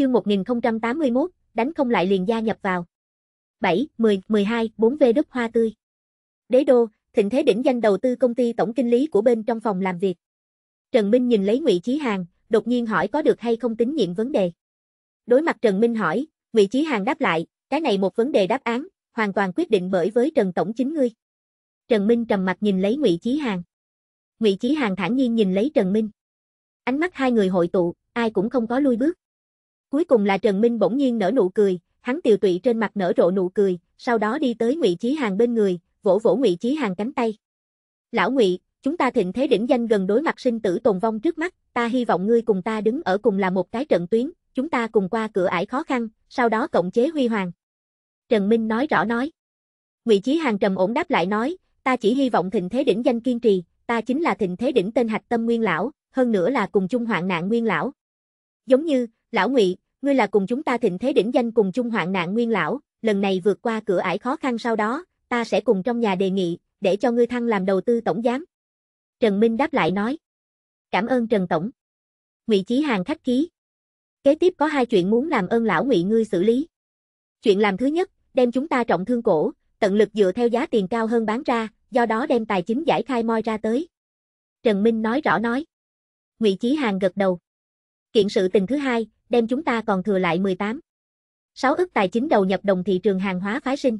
chương 1081, đánh không lại liền gia nhập vào. 7, 10, 12, 4V đất hoa tươi. Đế đô, thịnh thế đỉnh danh đầu tư công ty tổng kinh lý của bên trong phòng làm việc. Trần Minh nhìn lấy Ngụy Chí Hàng, đột nhiên hỏi có được hay không tính nhiệm vấn đề. Đối mặt Trần Minh hỏi, Ngụy Chí Hàng đáp lại, cái này một vấn đề đáp án, hoàn toàn quyết định bởi với Trần tổng chính ngươi. Trần Minh trầm mặt nhìn lấy Ngụy Chí Hàng. Ngụy Chí Hàng thản nhiên nhìn lấy Trần Minh. Ánh mắt hai người hội tụ, ai cũng không có lui bước. Cuối cùng là Trần Minh bỗng nhiên nở nụ cười, hắn tiều tụy trên mặt nở rộ nụ cười, sau đó đi tới Ngụy Chí Hàng bên người, vỗ vỗ Ngụy Chí Hàng cánh tay. "Lão Ngụy, chúng ta thịnh thế đỉnh danh gần đối mặt sinh tử tồn vong trước mắt, ta hy vọng ngươi cùng ta đứng ở cùng là một cái trận tuyến, chúng ta cùng qua cửa ải khó khăn, sau đó cộng chế huy hoàng." Trần Minh nói rõ nói. Ngụy Chí Hàng trầm ổn đáp lại nói, "Ta chỉ hy vọng thịnh thế đỉnh danh kiên trì, ta chính là thịnh thế đỉnh tên hạch tâm nguyên lão, hơn nữa là cùng chung hoạn nạn nguyên lão." Giống như, Lão Ngụy, ngươi là cùng chúng ta thịnh thế đỉnh danh cùng chung hoạn nạn nguyên lão, lần này vượt qua cửa ải khó khăn sau đó, ta sẽ cùng trong nhà đề nghị, để cho ngươi thăng làm đầu tư tổng giám. Trần Minh đáp lại nói. Cảm ơn Trần Tổng. Ngụy Chí Hàng khách khí. Kế tiếp có hai chuyện muốn làm ơn lão Ngụy ngươi xử lý. Chuyện làm thứ nhất, đem chúng ta trọng thương cổ, tận lực dựa theo giá tiền cao hơn bán ra, do đó đem tài chính giải khai moi ra tới. Trần Minh nói rõ nói. Ngụy Chí Hàng gật đầu. Kiện sự tình thứ hai, đem chúng ta còn thừa lại 18. 6 ức tài chính đầu nhập đồng thị trường hàng hóa phái sinh.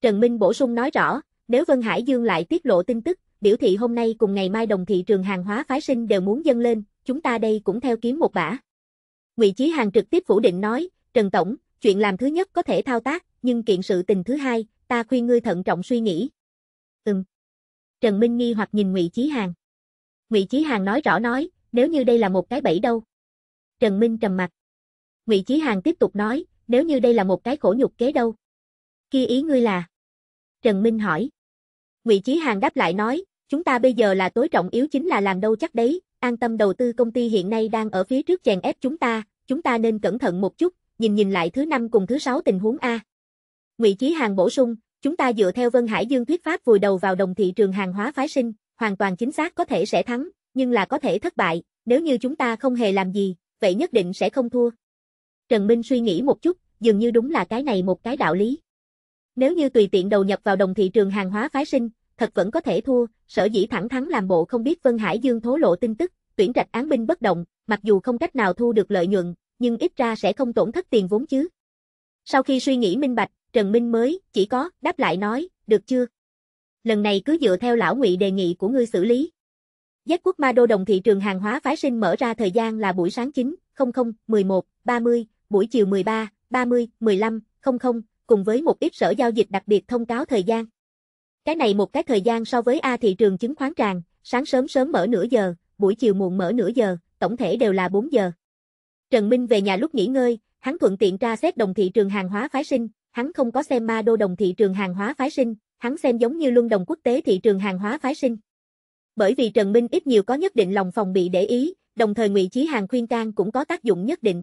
Trần Minh bổ sung nói rõ, nếu Vân Hải Dương lại tiết lộ tin tức, biểu thị hôm nay cùng ngày mai đồng thị trường hàng hóa phái sinh đều muốn dâng lên, chúng ta đây cũng theo kiếm một bả. Ngụy Chí Hàng trực tiếp phủ định nói, Trần Tổng, chuyện làm thứ nhất có thể thao tác, nhưng kiện sự tình thứ hai, ta khuyên ngươi thận trọng suy nghĩ. Ừm. Trần Minh nghi hoặc nhìn Ngụy Chí Hàng. Ngụy Chí Hàng nói rõ nói, nếu như đây là một cái bẫy đâu. Trần Minh trầm mặt. Ngụy Chí Hàng tiếp tục nói, nếu như đây là một cái khổ nhục kế đâu. Kia ý ngươi là? Trần Minh hỏi. Ngụy Chí Hàng đáp lại nói, chúng ta bây giờ là tối trọng yếu chính là làm đâu chắc đấy, an tâm đầu tư công ty hiện nay đang ở phía trước chèn ép chúng ta, chúng ta nên cẩn thận một chút, nhìn nhìn lại thứ năm cùng thứ sáu tình huống a. Ngụy Chí Hàng bổ sung, chúng ta dựa theo Vân Hải Dương thuyết pháp vùi đầu vào đồng thị trường hàng hóa phái sinh, hoàn toàn chính xác có thể sẽ thắng, nhưng là có thể thất bại, nếu như chúng ta không hề làm gì, vậy nhất định sẽ không thua. Trần Minh suy nghĩ một chút, dường như đúng là cái này một cái đạo lý. Nếu như tùy tiện đầu nhập vào đồng thị trường hàng hóa phái sinh, thật vẫn có thể thua, sở dĩ thẳng thắn làm bộ không biết Vân Hải Dương thố lộ tin tức, tuyển trạch án binh bất động, mặc dù không cách nào thu được lợi nhuận, nhưng ít ra sẽ không tổn thất tiền vốn chứ. Sau khi suy nghĩ minh bạch, Trần Minh mới chỉ có đáp lại nói, được chưa? Lần này cứ dựa theo lão ngụy đề nghị của ngươi xử lý, Z quốc ma đô đồng thị trường hàng hóa phái sinh mở ra thời gian là buổi sáng 9, 00, 11, 30, buổi chiều 13, 30, 15, 00, cùng với một ít sở giao dịch đặc biệt thông cáo thời gian. Cái này một cái thời gian so với A thị trường chứng khoán tràn, sáng sớm sớm mở nửa giờ, buổi chiều muộn mở nửa giờ, tổng thể đều là 4 giờ. Trần Minh về nhà lúc nghỉ ngơi, hắn thuận tiện tra xét đồng thị trường hàng hóa phái sinh, hắn không có xem ma đô đồng thị trường hàng hóa phái sinh, hắn xem giống như luân đồng quốc tế thị trường hàng hóa phái sinh. Bởi vì Trần Minh ít nhiều có nhất định lòng phòng bị để ý, đồng thời Ngụy Chí Hàng khuyên can cũng có tác dụng nhất định.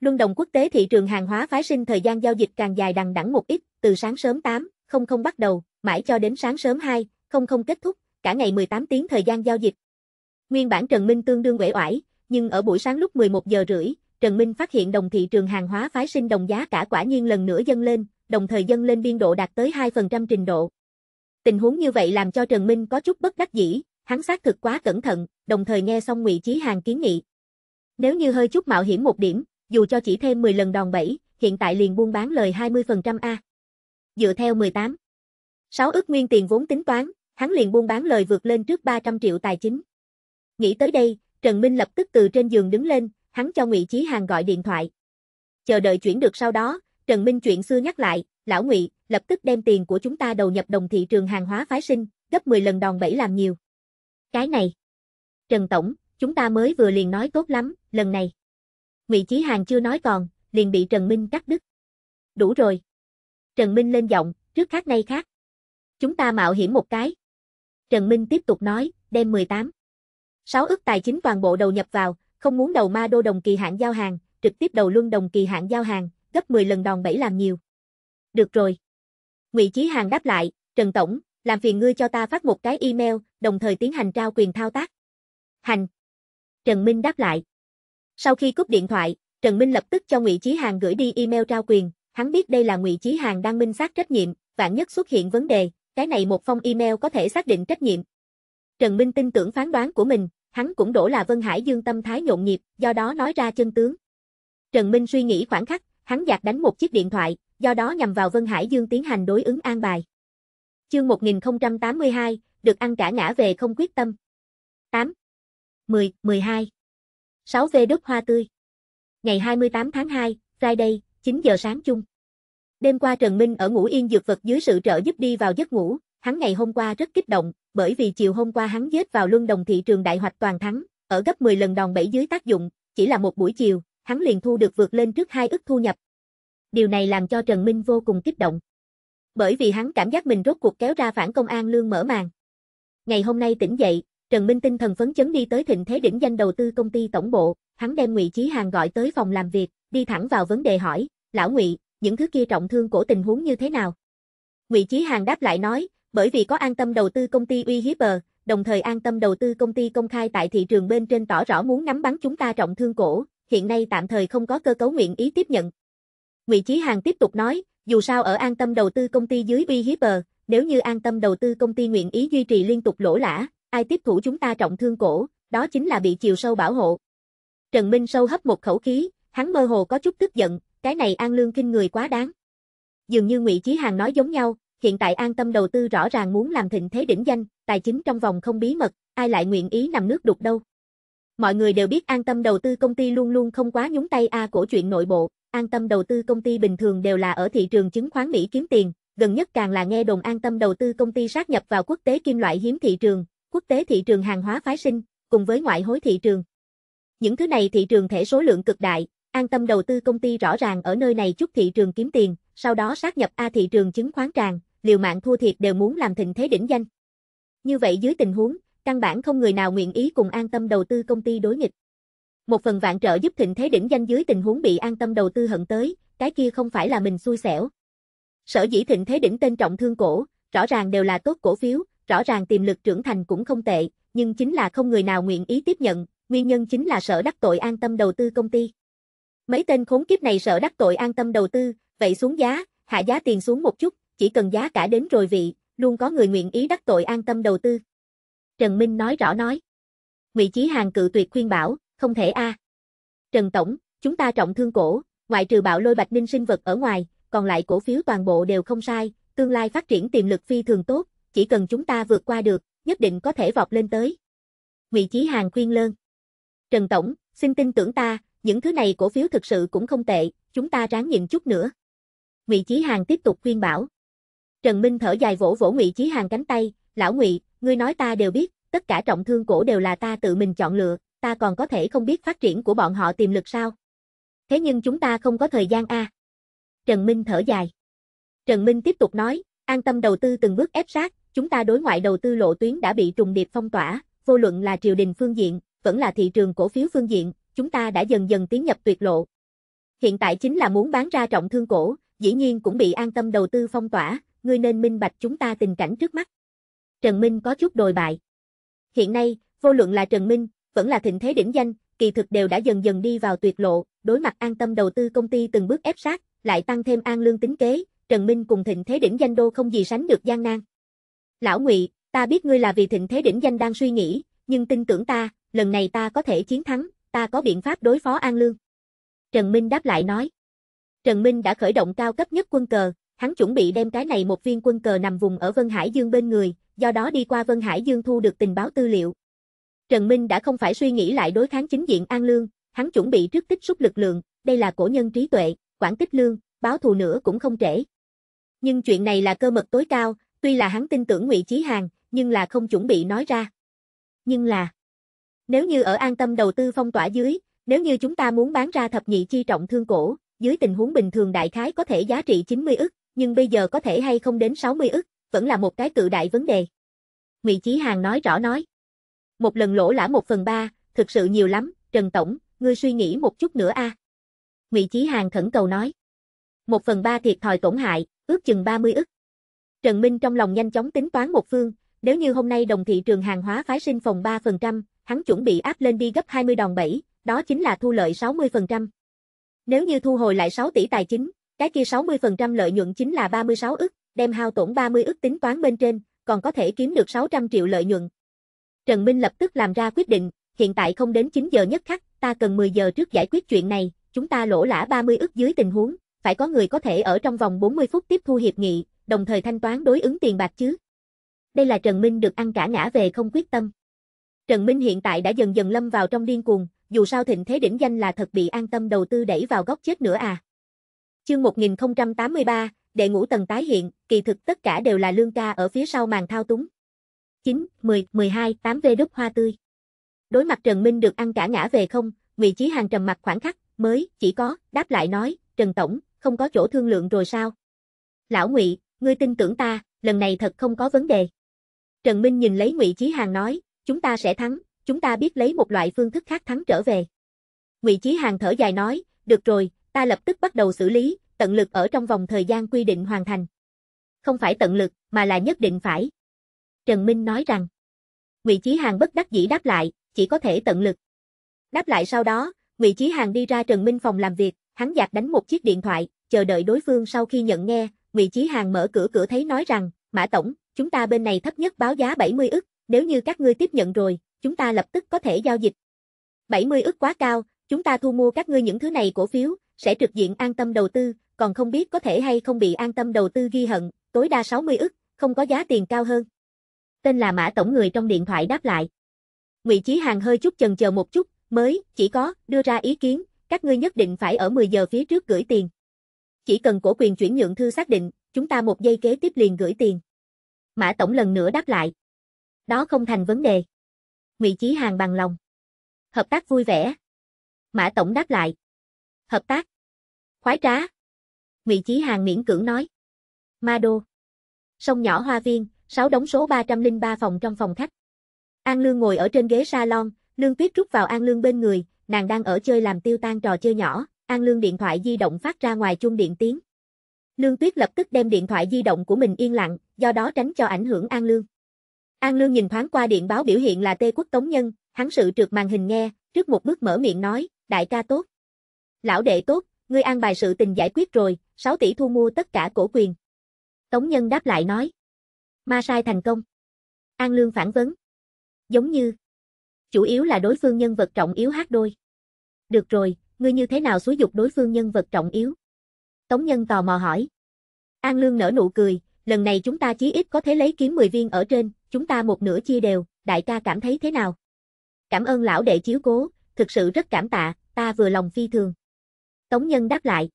Luân đồng quốc tế thị trường hàng hóa phái sinh thời gian giao dịch càng dài đằng đẵng một ít, từ sáng sớm 8, không không bắt đầu, mãi cho đến sáng sớm 2, không không kết thúc, cả ngày 18 tiếng thời gian giao dịch. Nguyên bản Trần Minh tương đương uể oải, nhưng ở buổi sáng lúc 11 giờ rưỡi, Trần Minh phát hiện đồng thị trường hàng hóa phái sinh đồng giá cả quả nhiên lần nữa dâng lên, đồng thời dâng lên biên độ đạt tới 2% trình độ. Tình huống như vậy làm cho Trần Minh có chút bất đắc dĩ, hắn xác thực quá cẩn thận, đồng thời nghe xong Ngụy Chí Hàng kiến nghị. Nếu như hơi chút mạo hiểm một điểm, dù cho chỉ thêm 10 lần đòn bẩy, hiện tại liền buôn bán lời 20% a. Dựa theo 18 6 ước nguyên tiền vốn tính toán, hắn liền buôn bán lời vượt lên trước 300 triệu tài chính. Nghĩ tới đây, Trần Minh lập tức từ trên giường đứng lên, hắn cho Ngụy Chí Hàng gọi điện thoại. Chờ đợi chuyển được sau đó, Trần Minh chuyện xưa nhắc lại, lão Ngụy, lập tức đem tiền của chúng ta đầu nhập đồng thị trường hàng hóa phái sinh, gấp 10 lần đòn bẩy làm nhiều. Cái này. Trần Tổng, chúng ta mới vừa liền nói tốt lắm, lần này. Ngụy Chí Hàng chưa nói còn, liền bị Trần Minh cắt đứt. Đủ rồi. Trần Minh lên giọng, trước khác nay khác. Chúng ta mạo hiểm một cái. Trần Minh tiếp tục nói, đem 18. sáu ức tài chính toàn bộ đầu nhập vào, không muốn đầu ma đô đồng kỳ hạn giao hàng, trực tiếp đầu luân đồng kỳ hạn giao hàng, gấp 10 lần đòn bẩy làm nhiều. Được rồi. Ngụy Chí Hàng đáp lại, Trần Tổng, làm phiền ngươi cho ta phát một cái email, đồng thời tiến hành trao quyền thao tác. Hành. Trần Minh đáp lại. Sau khi cúp điện thoại, Trần Minh lập tức cho Ngụy Chí Hàng gửi đi email trao quyền, hắn biết đây là Ngụy Chí Hàng đang minh xác trách nhiệm, vạn nhất xuất hiện vấn đề, cái này một phong email có thể xác định trách nhiệm. Trần Minh tin tưởng phán đoán của mình, hắn cũng đổ là Vân Hải Dương tâm thái nhộn nhịp, do đó nói ra chân tướng. Trần Minh suy nghĩ khoảng khắc, hắn giặt đánh một chiếc điện thoại, do đó nhằm vào Vân Hải Dương tiến hành đối ứng an bài. Chương 1082, được ăn cả ngã về không quyết tâm. 8. 10, 12. 6 vê đất hoa tươi. Ngày 28 tháng 2, Friday, 9 giờ sáng chung. Đêm qua Trần Minh ở ngủ yên dược vật dưới sự trợ giúp đi vào giấc ngủ, hắn ngày hôm qua rất kích động, bởi vì chiều hôm qua hắn giết vào luân đồng thị trường đại hoạch toàn thắng, ở gấp 10 lần đòn bẩy dưới tác dụng, chỉ là một buổi chiều, hắn liền thu được vượt lên trước hai ức thu nhập, điều này làm cho Trần Minh vô cùng kích động. Bởi vì hắn cảm giác mình rốt cuộc kéo ra phản công an lương mở màn. Ngày hôm nay tỉnh dậy, Trần Minh tinh thần phấn chấn đi tới thịnh thế đỉnh danh đầu tư công ty tổng bộ, hắn đem Ngụy Chí Hàng gọi tới phòng làm việc, đi thẳng vào vấn đề hỏi, "Lão Ngụy, những thứ kia trọng thương cổ tình huống như thế nào?" Ngụy Chí Hàng đáp lại nói, bởi vì có an tâm đầu tư công ty uy hiếp bờ, đồng thời an tâm đầu tư công ty công khai tại thị trường bên trên tỏ rõ muốn nắm bắn chúng ta trọng thương cổ, hiện nay tạm thời không có cơ cấu nguyện ý tiếp nhận, Ngụy Chí Hàng tiếp tục nói, dù sao ở an tâm đầu tư công ty dưới uy hiếp nếu như an tâm đầu tư công ty nguyện ý duy trì liên tục lỗ lã, ai tiếp thủ chúng ta trọng thương cổ, đó chính là bị chiều sâu bảo hộ. Trần Minh sâu hấp một khẩu khí, hắn mơ hồ có chút tức giận, cái này an lương kinh người quá đáng. Dường như Ngụy Chí Hàng nói giống nhau, hiện tại an tâm đầu tư rõ ràng muốn làm thịnh thế đỉnh danh, tài chính trong vòng không bí mật, ai lại nguyện ý nằm nước đục đâu. Mọi người đều biết an tâm đầu tư công ty luôn luôn không quá nhúng tay A à của chuyện nội bộ, an tâm đầu tư công ty bình thường đều là ở thị trường chứng khoán Mỹ kiếm tiền, gần nhất càng là nghe đồn an tâm đầu tư công ty sát nhập vào quốc tế kim loại hiếm thị trường, quốc tế thị trường hàng hóa phái sinh, cùng với ngoại hối thị trường. Những thứ này thị trường thể số lượng cực đại, an tâm đầu tư công ty rõ ràng ở nơi này chút thị trường kiếm tiền, sau đó sát nhập A thị trường chứng khoán tràn, liều mạng thua thiệt đều muốn làm thịnh thế đỉnh danh. Như vậy dưới tình huống, căn bản không người nào nguyện ý cùng an tâm đầu tư công ty đối nghịch. Một phần vạn trợ giúp thịnh thế đỉnh danh dưới tình huống bị an tâm đầu tư hận tới, cái kia không phải là mình xui xẻo. Sở dĩ thịnh thế đỉnh tên trọng thương cổ, rõ ràng đều là tốt cổ phiếu, rõ ràng tiềm lực trưởng thành cũng không tệ, nhưng chính là không người nào nguyện ý tiếp nhận, nguyên nhân chính là sở đắc tội an tâm đầu tư công ty. Mấy tên khốn kiếp này sợ đắc tội an tâm đầu tư, vậy xuống giá, hạ giá tiền xuống một chút, chỉ cần giá cả đến rồi vị, luôn có người nguyện ý đắc tội an tâm đầu tư. Trần Minh nói rõ nói. Ngụy Chí Hàng cự tuyệt khuyên bảo, không thể a. À. Trần Tổng, chúng ta trọng thương cổ, ngoại trừ bạo lôi bạch ninh sinh vật ở ngoài, còn lại cổ phiếu toàn bộ đều không sai, tương lai phát triển tiềm lực phi thường tốt, chỉ cần chúng ta vượt qua được, nhất định có thể vọt lên tới. Ngụy Chí Hàng khuyên lơn. Trần Tổng, xin tin tưởng ta, những thứ này cổ phiếu thực sự cũng không tệ, chúng ta ráng nhịn chút nữa. Ngụy Chí Hàng tiếp tục khuyên bảo. Trần Minh thở dài vỗ vỗ Ngụy Chí Hàng cánh tay, "Lão Ngụy, ngươi nói ta đều biết, tất cả trọng thương cổ đều là ta tự mình chọn lựa, ta còn có thể không biết phát triển của bọn họ tiềm lực sao? Thế nhưng chúng ta không có thời gian a. À? Trần Minh thở dài. Trần Minh tiếp tục nói, an tâm đầu tư từng bước ép sát, chúng ta đối ngoại đầu tư lộ tuyến đã bị trùng điệp phong tỏa, vô luận là triều đình phương diện, vẫn là thị trường cổ phiếu phương diện, chúng ta đã dần dần tiến nhập tuyệt lộ. Hiện tại chính là muốn bán ra trọng thương cổ, dĩ nhiên cũng bị an tâm đầu tư phong tỏa, ngươi nên minh bạch chúng ta tình cảnh trước mắt. Trần Minh có chút đồi bại. Hiện nay, vô luận là Trần Minh, vẫn là thịnh thế đỉnh danh, kỳ thực đều đã dần dần đi vào tuyệt lộ, đối mặt an tâm đầu tư công ty từng bước ép sát, lại tăng thêm an lương tính kế, Trần Minh cùng thịnh thế đỉnh danh đô không gì sánh được gian nan. Lão Ngụy, ta biết ngươi là vì thịnh thế đỉnh danh đang suy nghĩ, nhưng tin tưởng ta, lần này ta có thể chiến thắng, ta có biện pháp đối phó an lương. Trần Minh đáp lại nói. Trần Minh đã khởi động cao cấp nhất quân cờ, hắn chuẩn bị đem cái này một viên quân cờ nằm vùng ở Vân Hải Dương bên người, do đó đi qua Vân Hải Dương thu được tình báo tư liệu, Trần Minh đã không phải suy nghĩ lại đối kháng chính diện An Lương, hắn chuẩn bị trước tích xúc lực lượng, đây là cổ nhân trí tuệ, quản tích lương, báo thù nữa cũng không trễ. Nhưng chuyện này là cơ mật tối cao, tuy là hắn tin tưởng Ngụy Chí Hàng, nhưng là không chuẩn bị nói ra. Nhưng là nếu như ở an tâm đầu tư phong tỏa dưới, nếu như chúng ta muốn bán ra thập nhị chi trọng thương cổ, dưới tình huống bình thường đại khái có thể giá trị 90 ức, nhưng bây giờ có thể hay không đến 60 ức, vẫn là một cái cự đại vấn đề. Ngụy Chí Hàng nói rõ nói một lần lỗ lã một phần ba, thực sự nhiều lắm, Trần Tổng, ngươi suy nghĩ một chút nữa a. À. Ngụy Chí Hàng khẩn cầu nói. Một phần ba thiệt thòi tổn hại, ước chừng 30 ức. Trần Minh trong lòng nhanh chóng tính toán một phương, nếu như hôm nay đồng thị trường hàng hóa phái sinh phòng 3%, hắn chuẩn bị áp lên đi gấp 20 đòn 7, đó chính là thu lợi 60%. Nếu như thu hồi lại 6 tỷ tài chính, cái kia 60% lợi nhuận chính là 36 ức, đem hao tổn 30 ức tính toán bên trên, còn có thể kiếm được 600 triệu lợi nhuận, Trần Minh lập tức làm ra quyết định, hiện tại không đến 9 giờ nhất khắc, ta cần 10 giờ trước giải quyết chuyện này, chúng ta lỗ lã 30 ức dưới tình huống, phải có người có thể ở trong vòng 40 phút tiếp thu hiệp nghị, đồng thời thanh toán đối ứng tiền bạc chứ. Đây là Trần Minh được ăn cả ngã về không quyết tâm. Trần Minh hiện tại đã dần dần lâm vào trong điên cuồng, dù sao thịnh thế đỉnh danh là thật bị an tâm đầu tư đẩy vào góc chết nữa à. Chương 1083, đệ ngũ tầng tái hiện, kỳ thực tất cả đều là lương ca ở phía sau màn thao túng. 9, 10, 12, 8 vê đúc hoa tươi. Đối mặt Trần Minh được ăn cả ngã về không, Ngụy Chí Hàng trầm mặt khoảng khắc, mới, chỉ có, đáp lại nói, Trần Tổng, không có chỗ thương lượng rồi sao? Lão Ngụy, ngươi tin tưởng ta, lần này thật không có vấn đề. Trần Minh nhìn lấy Ngụy Chí Hàng nói, chúng ta sẽ thắng, chúng ta biết lấy một loại phương thức khác thắng trở về. Ngụy Chí Hàng thở dài nói, được rồi, ta lập tức bắt đầu xử lý, tận lực ở trong vòng thời gian quy định hoàn thành. Không phải tận lực, mà là nhất định phải. Trần Minh nói rằng. Ngụy Chí Hàng bất đắc dĩ đáp lại, chỉ có thể tận lực. Đáp lại sau đó, Ngụy Chí Hàng đi ra Trần Minh phòng làm việc, hắn giặt đánh một chiếc điện thoại, chờ đợi đối phương sau khi nhận nghe, Ngụy Chí Hàng mở cửa cửa thấy nói rằng, Mã Tổng, chúng ta bên này thấp nhất báo giá 70 ức, nếu như các ngươi tiếp nhận rồi, chúng ta lập tức có thể giao dịch. 70 ức quá cao, chúng ta thu mua các ngươi những thứ này cổ phiếu, sẽ trực diện an tâm đầu tư, còn không biết có thể hay không bị an tâm đầu tư ghi hận, tối đa 60 ức, không có giá tiền cao hơn tên là Mã Tổng người trong điện thoại đáp lại. Ngụy Chí Hàng hơi chút chần chờ một chút, mới, chỉ có, đưa ra ý kiến, các ngươi nhất định phải ở 10 giờ phía trước gửi tiền. Chỉ cần cổ quyền chuyển nhượng thư xác định, chúng ta một giây kế tiếp liền gửi tiền. Mã Tổng lần nữa đáp lại. Đó không thành vấn đề. Ngụy Chí Hàng bằng lòng. Hợp tác vui vẻ. Mã Tổng đáp lại. Hợp tác. Khoái trá. Ngụy Chí Hàng miễn cưỡng nói. Ma Đô. Sông nhỏ Hoa Viên, sáu đóng số 303 phòng trong phòng khách. An Lương ngồi ở trên ghế salon, Lương Tuyết rút vào An Lương bên người, nàng đang ở chơi làm tiêu tan trò chơi nhỏ, An Lương điện thoại di động phát ra ngoài chuông điện tiếng. Lương Tuyết lập tức đem điện thoại di động của mình yên lặng, do đó tránh cho ảnh hưởng An Lương. An Lương nhìn thoáng qua điện báo biểu hiện là Tê Quốc Tống Nhân, hắn sự trượt màn hình nghe, trước một bước mở miệng nói, đại ca tốt. Lão đệ tốt, ngươi an bài sự tình giải quyết rồi, 6 tỷ thu mua tất cả cổ quyền. Tống Nhân đáp lại nói. Ma sai thành công. An Lương phản vấn. Giống như. Chủ yếu là đối phương nhân vật trọng yếu hát đôi. Được rồi, ngươi như thế nào xúi dục đối phương nhân vật trọng yếu? Tống Nhân tò mò hỏi. An Lương nở nụ cười, lần này chúng ta chí ít có thể lấy kiếm 10 viên ở trên, chúng ta một nửa chia đều, đại ca cảm thấy thế nào? Cảm ơn lão đệ chiếu cố, thực sự rất cảm tạ, ta vừa lòng phi thường. Tống Nhân đáp lại.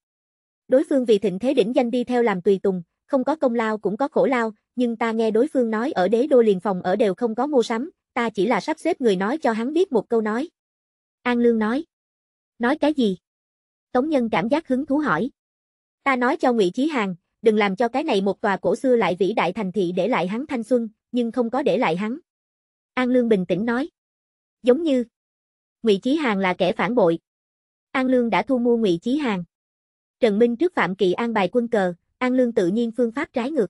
Đối phương vì thịnh thế đỉnh danh đi theo làm tùy tùng, không có công lao cũng có khổ lao, nhưng ta nghe đối phương nói ở đế đô liền phòng ở đều không có mua sắm, ta chỉ là sắp xếp người nói cho hắn biết một câu nói. An Lương nói. Nói cái gì? Tống Nhân cảm giác hứng thú hỏi. Ta nói cho Ngụy Chí Hàng, đừng làm cho cái này một tòa cổ xưa lại vĩ đại thành thị để lại hắn thanh xuân, nhưng không có để lại hắn. An Lương bình tĩnh nói. Giống như Ngụy Chí Hàng là kẻ phản bội. An Lương đã thu mua Ngụy Chí Hàng. Trần Minh trước Phạm Kỵ an bài quân cờ, An Lương tự nhiên phương pháp trái ngược.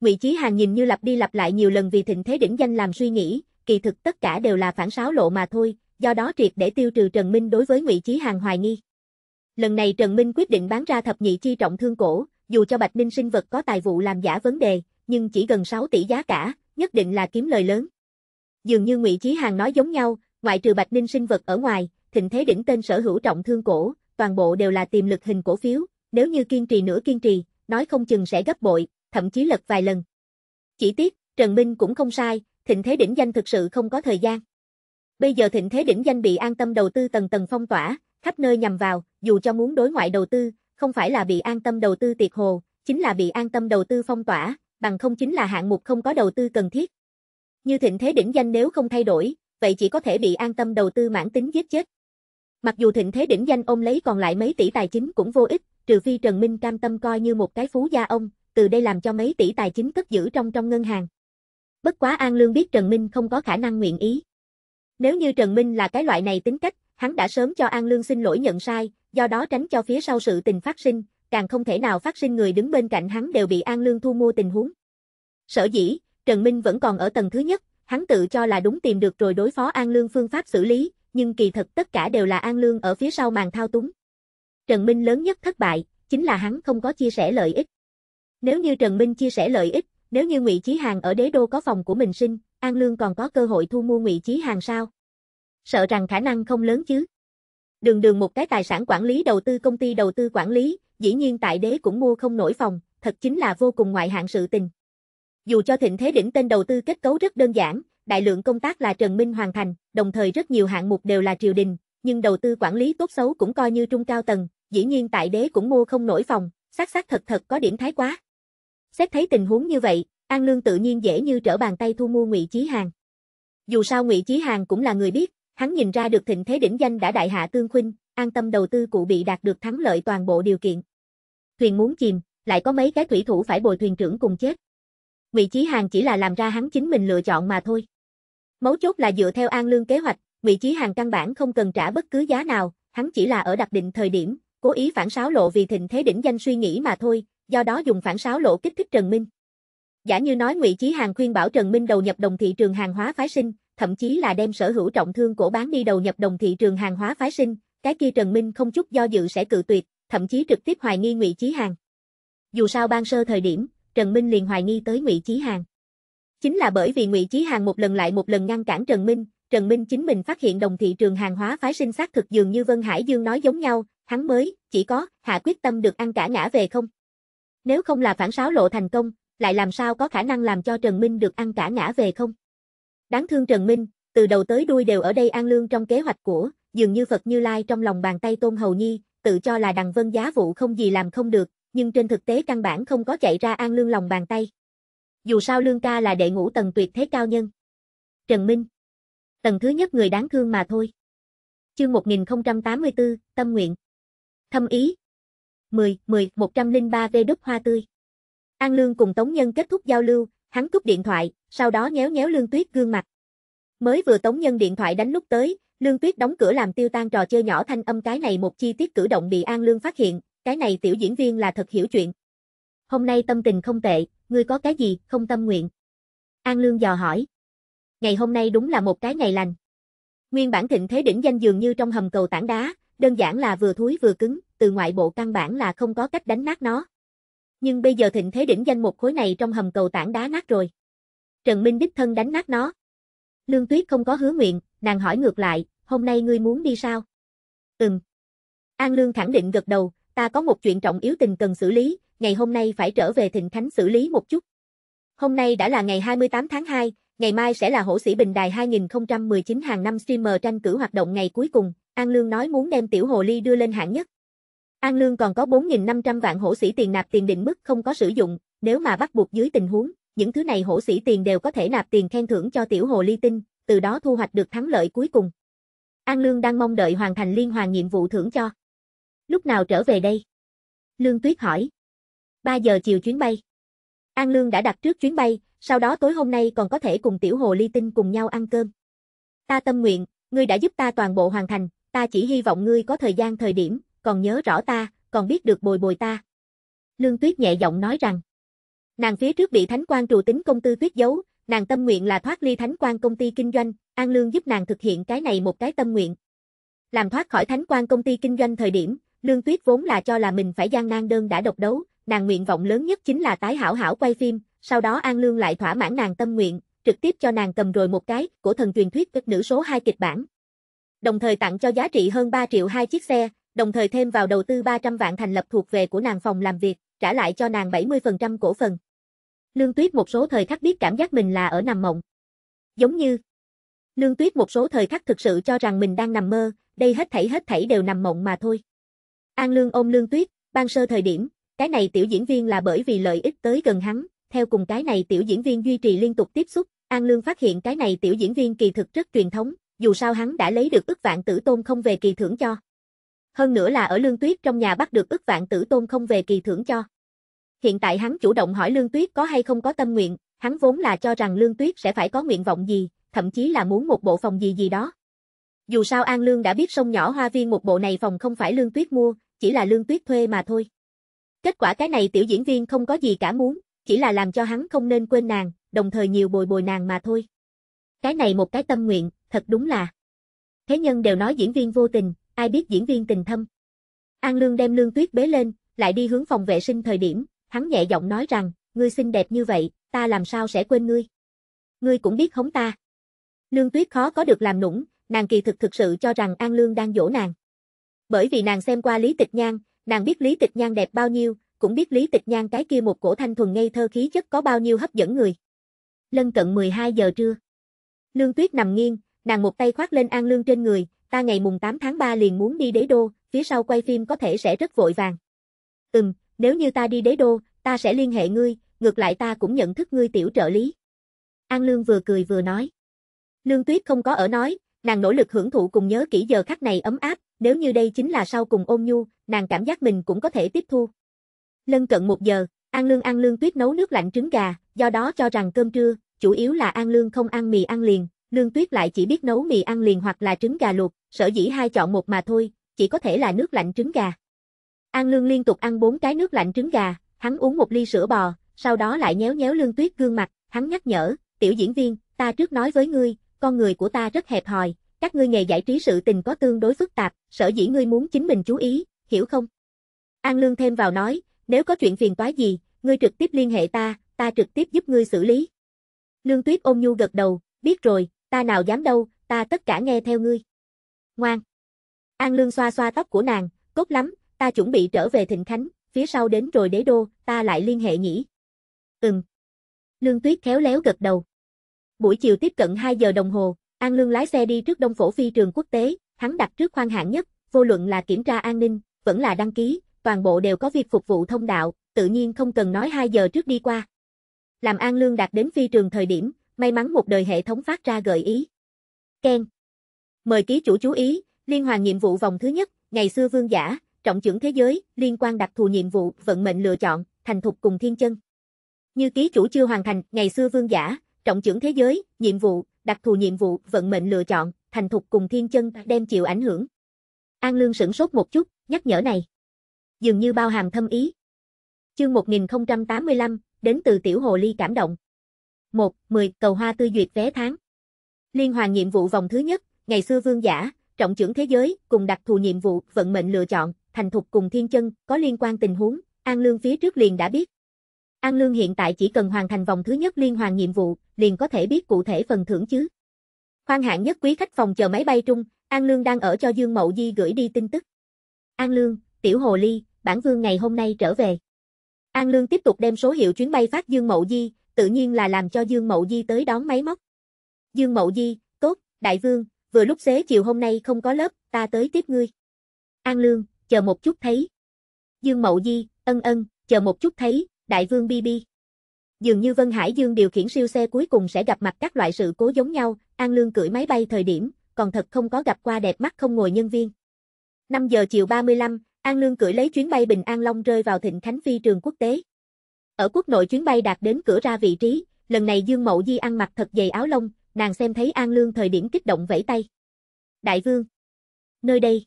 Ngụy Chí Hàng nhìn như lặp đi lặp lại nhiều lần vì thịnh thế đỉnh danh làm suy nghĩ, kỳ thực tất cả đều là phản sáo lộ mà thôi, do đó triệt để tiêu trừ Trần Minh đối với Ngụy Chí Hàng hoài nghi. Lần này Trần Minh quyết định bán ra thập nhị chi trọng thương cổ, dù cho Bạch Ninh sinh vật có tài vụ làm giả vấn đề, nhưng chỉ gần 6 tỷ giá cả, nhất định là kiếm lời lớn. Dường như Ngụy Chí Hàng nói giống nhau, ngoại trừ Bạch Ninh sinh vật ở ngoài, thịnh thế đỉnh tên sở hữu trọng thương cổ, toàn bộ đều là tiềm lực hình cổ phiếu, nếu như kiên trì nữa kiên trì, nói không chừng sẽ gấp bội, thậm chí lật vài lần. Chỉ tiếc, Trần Minh cũng không sai, thịnh thế đỉnh danh thực sự không có thời gian. Bây giờ thịnh thế đỉnh danh bị an tâm đầu tư tầng tầng phong tỏa, khắp nơi nhằm vào, dù cho muốn đối ngoại đầu tư, không phải là bị an tâm đầu tư tiệt hồ, chính là bị an tâm đầu tư phong tỏa, bằng không chính là hạng mục không có đầu tư cần thiết. Như thịnh thế đỉnh danh nếu không thay đổi, vậy chỉ có thể bị an tâm đầu tư mãn tính giết chết. Mặc dù thịnh thế đỉnh danh ông lấy còn lại mấy tỷ tài chính cũng vô ích, trừ phi Trần Minh cam tâm coi như một cái phú gia ông, từ đây làm cho mấy tỷ tài chính cất giữ trong trong ngân hàng. Bất quá An Lương biết Trần Minh không có khả năng nguyện ý. Nếu như Trần Minh là cái loại này tính cách, hắn đã sớm cho An Lương xin lỗi nhận sai, do đó tránh cho phía sau sự tình phát sinh, càng không thể nào phát sinh người đứng bên cạnh hắn đều bị An Lương thu mua tình huống. Sở dĩ, Trần Minh vẫn còn ở tầng thứ nhất, hắn tự cho là đúng tìm được rồi đối phó An Lương phương pháp xử lý, nhưng kỳ thật tất cả đều là An Lương ở phía sau màn thao túng. Trần Minh lớn nhất thất bại, chính là hắn không có chia sẻ lợi ích. Nếu như Trần Minh chia sẻ lợi ích, nếu như Ngụy Chí Hàng ở đế đô có phòng của mình sinh, An Lương còn có cơ hội thu mua Ngụy Chí Hàng sao? Sợ rằng khả năng không lớn chứ. Đường đường một cái tài sản quản lý đầu tư công ty đầu tư quản lý, dĩ nhiên tại đế cũng mua không nổi phòng, thật chính là vô cùng ngoại hạng sự tình. Dù cho thịnh thế đỉnh tên đầu tư kết cấu rất đơn giản, đại lượng công tác là Trần Minh hoàn thành, đồng thời rất nhiều hạng mục đều là triều đình, nhưng đầu tư quản lý tốt xấu cũng coi như trung cao tầng, dĩ nhiên tại đế cũng mua không nổi phòng, xác xác thật thật có điểm thái quá. Xét thấy tình huống như vậy, An Lương tự nhiên dễ như trở bàn tay thu mua Ngụy Chí Hàng. Dù sao Ngụy Chí Hàng cũng là người biết, hắn nhìn ra được thịnh thế đỉnh danh đã đại hạ tương khuynh, an tâm đầu tư cụ bị đạt được thắng lợi toàn bộ điều kiện. Thuyền muốn chìm, lại có mấy cái thủy thủ phải bồi thuyền trưởng cùng chết. Ngụy Chí Hàng chỉ là làm ra hắn chính mình lựa chọn mà thôi. Mấu chốt là dựa theo An Lương kế hoạch, Ngụy Chí Hàng căn bản không cần trả bất cứ giá nào, hắn chỉ là ở đặc định thời điểm, cố ý phản sáo lộ vì thịnh thế đỉnh danh suy nghĩ mà thôi, do đó dùng phản sáo lỗ kích thích Trần Minh. Giả như nói Ngụy Chí Hàng khuyên bảo Trần Minh đầu nhập đồng thị trường hàng hóa phái sinh, thậm chí là đem sở hữu trọng thương cổ bán đi đầu nhập đồng thị trường hàng hóa phái sinh, cái kia Trần Minh không chút do dự sẽ cự tuyệt, thậm chí trực tiếp hoài nghi Ngụy Chí Hàng. Dù sao ban sơ thời điểm, Trần Minh liền hoài nghi tới Ngụy Chí Hàng. Chính là bởi vì Ngụy Chí Hàng một lần lại một lần ngăn cản Trần Minh, Trần Minh chính mình phát hiện đồng thị trường hàng hóa phái sinh xác thực dường như Vân Hải Dương nói giống nhau, hắn mới chỉ có hạ quyết tâm được ăn cả ngã về không. Nếu không là phản sáo lộ thành công, lại làm sao có khả năng làm cho Trần Minh được ăn cả ngã về không? Đáng thương Trần Minh, từ đầu tới đuôi đều ở đây an lương trong kế hoạch của, dường như Phật Như Lai trong lòng bàn tay Tôn Hầu Nhi, tự cho là đằng vân giá vụ không gì làm không được, nhưng trên thực tế căn bản không có chạy ra an lương lòng bàn tay. Dù sao lương ca là đệ ngũ tầng tuyệt thế cao nhân. Trần Minh Tầng thứ nhất người đáng thương mà thôi. Chương 1084, Tâm Nguyện Thâm ý, 10, 10, 103 vê đúc hoa tươi. An Lương cùng Tống Nhân kết thúc giao lưu, hắn cúp điện thoại, sau đó nhéo nhéo Lương Tuyết gương mặt. Mới vừa Tống Nhân điện thoại đánh lúc tới, Lương Tuyết đóng cửa làm tiêu tan trò chơi nhỏ thanh âm cái này một chi tiết cử động bị An Lương phát hiện, cái này tiểu diễn viên là thật hiểu chuyện. Hôm nay tâm tình không tệ, ngươi có cái gì, không tâm nguyện. An Lương dò hỏi. Ngày hôm nay đúng là một cái ngày lành. Nguyên bản thịnh thế đỉnh danh dường như trong hầm cầu tảng đá, đơn giản là vừa thúi vừa cứng từ ngoại bộ căn bản là không có cách đánh nát nó. Nhưng bây giờ thịnh thế đỉnh danh một khối này trong hầm cầu tảng đá nát rồi. Trần Minh đích thân đánh nát nó. Lương Tuyết không có hứa nguyện, nàng hỏi ngược lại, hôm nay ngươi muốn đi sao? Ừm. An Lương khẳng định gật đầu, ta có một chuyện trọng yếu tình cần xử lý, ngày hôm nay phải trở về thịnh thánh xử lý một chút. Hôm nay đã là ngày 28 tháng 2, ngày mai sẽ là hổ sĩ Bình Đài 2019 hàng năm streamer tranh cử hoạt động ngày cuối cùng, An Lương nói muốn đem tiểu hồ ly đưa lên hạng nhất. An Lương còn có 4.500 vạn hổ sĩ tiền nạp tiền định mức không có sử dụng, nếu mà bắt buộc dưới tình huống, những thứ này hổ sĩ tiền đều có thể nạp tiền khen thưởng cho tiểu hồ ly tinh, từ đó thu hoạch được thắng lợi cuối cùng. An Lương đang mong đợi hoàn thành liên hoàn nhiệm vụ thưởng cho. Lúc nào trở về đây? Lương Tuyết hỏi. 3 giờ chiều chuyến bay. An Lương đã đặt trước chuyến bay, sau đó tối hôm nay còn có thể cùng tiểu hồ ly tinh cùng nhau ăn cơm. Ta tâm nguyện, ngươi đã giúp ta toàn bộ hoàn thành, ta chỉ hy vọng ngươi có thời gian thời điểm, còn nhớ rõ ta, còn biết được bồi bồi ta. Lương Tuyết nhẹ giọng nói rằng, nàng phía trước bị Thánh quan trù tính công tư tuyết giấu, nàng tâm nguyện là thoát ly Thánh quan công ty kinh doanh, An Lương giúp nàng thực hiện cái này một cái tâm nguyện. Làm thoát khỏi Thánh quan công ty kinh doanh thời điểm, Lương Tuyết vốn là cho là mình phải gian nan đơn đã độc đấu, nàng nguyện vọng lớn nhất chính là tái hảo hảo quay phim, sau đó An Lương lại thỏa mãn nàng tâm nguyện, trực tiếp cho nàng cầm rồi một cái của thần truyền thuyết các nữ số 2 kịch bản. Đồng thời tặng cho giá trị hơn 3 triệu hai chiếc xe, đồng thời thêm vào đầu tư 300 vạn thành lập thuộc về của nàng phòng làm việc, trả lại cho nàng 70% cổ phần. Lương Tuyết một số thời khắc biết cảm giác mình là ở nằm mộng. Giống như Lương Tuyết một số thời khắc thực sự cho rằng mình đang nằm mơ, đây hết thảy hết thảy đều nằm mộng mà thôi. An Lương ôm Lương Tuyết, ban sơ thời điểm, cái này tiểu diễn viên là bởi vì lợi ích tới gần hắn, theo cùng cái này tiểu diễn viên duy trì liên tục tiếp xúc, An Lương phát hiện cái này tiểu diễn viên kỳ thực rất truyền thống, dù sao hắn đã lấy được ức vạn tử tôn không về kỳ thưởng cho hơn nữa là ở Lương Tuyết trong nhà bắt được ức vạn tử tôn không về kỳ thưởng cho. Hiện tại hắn chủ động hỏi Lương Tuyết có hay không có tâm nguyện, hắn vốn là cho rằng Lương Tuyết sẽ phải có nguyện vọng gì, thậm chí là muốn một bộ phòng gì gì đó. Dù sao An Lương đã biết sông nhỏ hoa viên một bộ này phòng không phải Lương Tuyết mua, chỉ là Lương Tuyết thuê mà thôi. Kết quả cái này tiểu diễn viên không có gì cả muốn, chỉ là làm cho hắn không nên quên nàng, đồng thời nhiều bồi bồi nàng mà thôi. Cái này một cái tâm nguyện, thật đúng là. Thế nhân đều nói diễn viên vô tình, ai biết diễn viên tình thâm. An Lương đem Lương Tuyết bế lên, lại đi hướng phòng vệ sinh thời điểm, hắn nhẹ giọng nói rằng, ngươi xinh đẹp như vậy, ta làm sao sẽ quên ngươi. Ngươi cũng biết hống ta. Lương Tuyết khó có được làm nũng, nàng kỳ thực thực sự cho rằng An Lương đang dỗ nàng. Bởi vì nàng xem qua Lý Tịch Nhan, nàng biết Lý Tịch Nhan đẹp bao nhiêu, cũng biết Lý Tịch Nhan cái kia một cổ thanh thuần ngây thơ khí chất có bao nhiêu hấp dẫn người. Lân cận 12 giờ trưa. Lương Tuyết nằm nghiêng, nàng một tay khoác lên An Lương trên người, ta ngày mùng 8 tháng 3 liền muốn đi đế đô, phía sau quay phim có thể sẽ rất vội vàng. Ừm, nếu như ta đi đế đô, ta sẽ liên hệ ngươi, ngược lại ta cũng nhận thức ngươi tiểu trợ lý. An Lương vừa cười vừa nói. Lương Tuyết không có ở nói, nàng nỗ lực hưởng thụ cùng nhớ kỹ giờ khắc này ấm áp, nếu như đây chính là sau cùng ôm nhu, nàng cảm giác mình cũng có thể tiếp thu. Lân cận một giờ, An Lương An Lương Tuyết nấu nước lạnh trứng gà, do đó cho rằng cơm trưa, chủ yếu là An Lương không ăn mì ăn liền, Lương Tuyết lại chỉ biết nấu mì ăn liền hoặc là trứng gà luộc, sở dĩ hai chọn một mà thôi, chỉ có thể là nước lạnh trứng gà. An Lương liên tục ăn bốn cái nước lạnh trứng gà, hắn uống một ly sữa bò, sau đó lại nhéo nhéo Lương Tuyết gương mặt, hắn nhắc nhở, tiểu diễn viên, ta trước nói với ngươi, con người của ta rất hẹp hòi, các ngươi nghề giải trí sự tình có tương đối phức tạp, sở dĩ ngươi muốn chính mình chú ý, hiểu không? An Lương thêm vào nói, nếu có chuyện phiền toái gì, ngươi trực tiếp liên hệ ta, ta trực tiếp giúp ngươi xử lý. Lương Tuyết ôm nhu gật đầu, biết rồi, ta nào dám đâu, ta tất cả nghe theo ngươi ngoan. An Lương xoa xoa tóc của nàng, tốt lắm, ta chuẩn bị trở về Thịnh Khánh, phía sau đến rồi đế đô, ta lại liên hệ nhỉ. Ừm. Lương Tuyết khéo léo gật đầu. Buổi chiều tiếp cận 2 giờ đồng hồ, An Lương lái xe đi trước Đông Phổ Phi trường quốc tế, hắn đặt trước khoang hạng nhất, vô luận là kiểm tra an ninh, vẫn là đăng ký, toàn bộ đều có việc phục vụ thông đạo, tự nhiên không cần nói 2 giờ trước đi qua. Làm An Lương đạt đến phi trường thời điểm, may mắn một đời hệ thống phát ra gợi ý. Ken Mời ký chủ chú ý, liên hoàn nhiệm vụ vòng thứ nhất, ngày xưa vương giả, trọng trưởng thế giới, liên quan đặc thù nhiệm vụ, vận mệnh lựa chọn, thành thục cùng thiên chân. Như ký chủ chưa hoàn thành, ngày xưa vương giả, trọng trưởng thế giới, nhiệm vụ, đặc thù nhiệm vụ, vận mệnh lựa chọn, thành thục cùng thiên chân đem chịu ảnh hưởng. An Lương sửng sốt một chút, nhắc nhở này. Dường như bao hàm thâm ý. Chương 1085, đến từ tiểu hồ ly cảm động. 1. 10. Cầu hoa tư duyệt vé tháng. Liên hoàn nhiệm vụ vòng thứ nhất, Ngày xưa vương giả, trọng trưởng thế giới, cùng đặc thù nhiệm vụ, vận mệnh lựa chọn, thành thục cùng thiên chân, có liên quan tình huống, An Lương phía trước liền đã biết. An Lương hiện tại chỉ cần hoàn thành vòng thứ nhất liên hoàn nhiệm vụ, liền có thể biết cụ thể phần thưởng chứ. Khoan hạng nhất quý khách phòng chờ máy bay trung, An Lương đang ở cho Dương Mậu Di gửi đi tin tức. An Lương, Tiểu Hồ Ly, bản vương ngày hôm nay trở về. An Lương tiếp tục đem số hiệu chuyến bay phát Dương Mậu Di, tự nhiên là làm cho Dương Mậu Di tới đón máy móc. Dương Mậu Di, tốt, đại vương, vừa lúc xế chiều hôm nay không có lớp, ta tới tiếp ngươi. An Lương, chờ một chút thấy. Dương Mậu Di, ân ân, chờ một chút thấy, Đại Vương Bi Bi. Dường như Vân Hải Dương điều khiển siêu xe cuối cùng sẽ gặp mặt các loại sự cố giống nhau, An Lương cưỡi máy bay thời điểm, còn thật không có gặp qua đẹp mắt không ngồi nhân viên. 5 giờ chiều 35, An Lương cưỡi lấy chuyến bay Bình An Long rơi vào Thịnh Khánh Phi trường quốc tế. Ở quốc nội chuyến bay đạt đến cửa ra vị trí, lần này Dương Mậu Di ăn mặc thật dày áo lông, Nàng xem thấy An Lương thời điểm kích động vẫy tay. Đại vương. Nơi đây.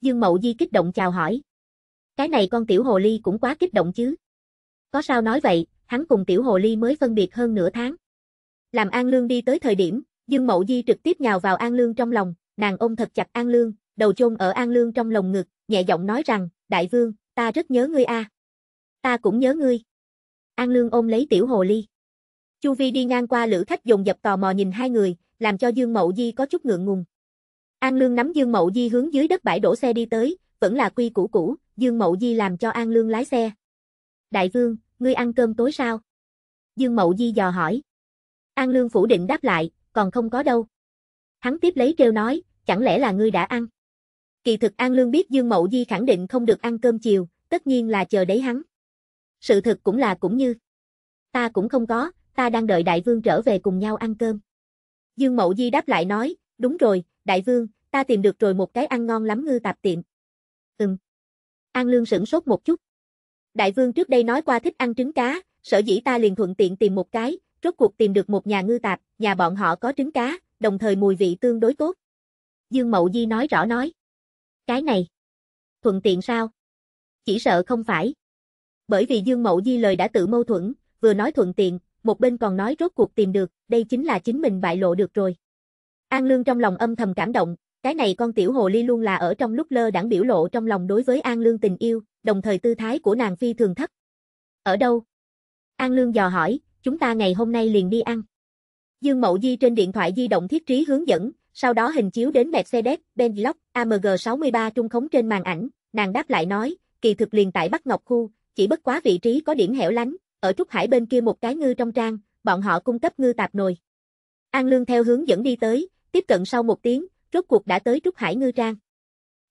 Dương Mậu Di kích động chào hỏi. Cái này con tiểu hồ ly cũng quá kích động chứ. Có sao nói vậy, hắn cùng tiểu hồ ly mới phân biệt hơn nửa tháng. Làm An Lương đi tới thời điểm, Dương Mậu Di trực tiếp nhào vào An Lương trong lòng, nàng ôm thật chặt An Lương, đầu chôn ở An Lương trong lòng ngực, nhẹ giọng nói rằng, đại vương, ta rất nhớ ngươi a. À. Ta cũng nhớ ngươi. An Lương ôm lấy tiểu hồ ly. Chu Vi đi ngang qua lữ khách dồn dập tò mò nhìn hai người, làm cho Dương Mậu Di có chút ngượng ngùng. An Lương nắm Dương Mậu Di hướng dưới đất bãi đổ xe đi tới, vẫn là quy củ cũ, Dương Mậu Di làm cho An Lương lái xe. Đại vương, ngươi ăn cơm tối sao? Dương Mậu Di dò hỏi. An Lương phủ định đáp lại, còn không có đâu. Hắn tiếp lấy kêu nói, chẳng lẽ là ngươi đã ăn? Kỳ thực An Lương biết Dương Mậu Di khẳng định không được ăn cơm chiều, tất nhiên là chờ đấy hắn. Sự thực cũng là cũng như. Ta cũng không có, ta đang đợi đại vương trở về cùng nhau ăn cơm. Dương Mậu Di đáp lại nói, đúng rồi, đại vương, ta tìm được rồi một cái ăn ngon lắm ngư tạp tiệm. Ừm. An Lương sửng sốt một chút. Đại vương trước đây nói qua thích ăn trứng cá, sở dĩ ta liền thuận tiện tìm một cái, rốt cuộc tìm được một nhà ngư tạp, nhà bọn họ có trứng cá, đồng thời mùi vị tương đối tốt. Dương Mậu Di nói rõ nói. Cái này. Thuận tiện sao? Chỉ sợ không phải. Bởi vì Dương Mậu Di lời đã tự mâu thuẫn, vừa nói thuận tiện, một bên còn nói rốt cuộc tìm được, đây chính là chính mình bại lộ được rồi. An Lương trong lòng âm thầm cảm động, cái này con tiểu hồ ly luôn là ở trong lúc lơ đãng biểu lộ trong lòng đối với An Lương tình yêu, đồng thời tư thái của nàng phi thường thấp. Ở đâu? An Lương dò hỏi, chúng ta ngày hôm nay liền đi ăn. Dương Mậu Di trên điện thoại di động thiết trí hướng dẫn, sau đó hình chiếu đến Mercedes, Benz Lóc, AMG63 trung khống trên màn ảnh, nàng đáp lại nói, kỳ thực liền tại Bắc Ngọc Khu, chỉ bất quá vị trí có điểm hẻo lánh, ở Trúc Hải bên kia một cái ngư trong trang, bọn họ cung cấp ngư tạp nồi. An Lương theo hướng dẫn đi tới, tiếp cận sau một tiếng, rốt cuộc đã tới Trúc Hải ngư trang.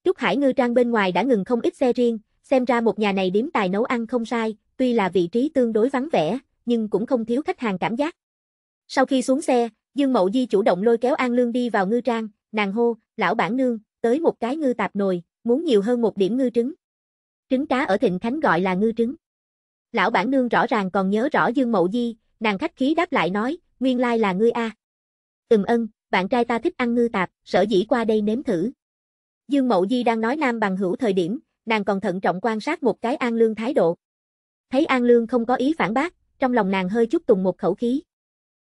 Trúc Hải ngư trang bên ngoài đã ngừng không ít xe riêng, xem ra một nhà này điếm tài nấu ăn không sai, tuy là vị trí tương đối vắng vẻ, nhưng cũng không thiếu khách hàng cảm giác. Sau khi xuống xe, Dương Mậu Di chủ động lôi kéo An Lương đi vào ngư trang, nàng hô, lão bản nương, tới một cái ngư tạp nồi, muốn nhiều hơn một điểm ngư trứng. Trứng cá ở Thịnh Khánh gọi là ngư trứng. Lão bản nương rõ ràng còn nhớ rõ Dương Mậu Di, nàng khách khí đáp lại nói, nguyên lai là ngươi a. À. Ừm ân, bạn trai ta thích ăn ngư tạp, sở dĩ qua đây nếm thử. Dương Mậu Di đang nói nam bằng hữu thời điểm, nàng còn thận trọng quan sát một cái An Lương thái độ. Thấy An Lương không có ý phản bác, trong lòng nàng hơi chút tùng một khẩu khí.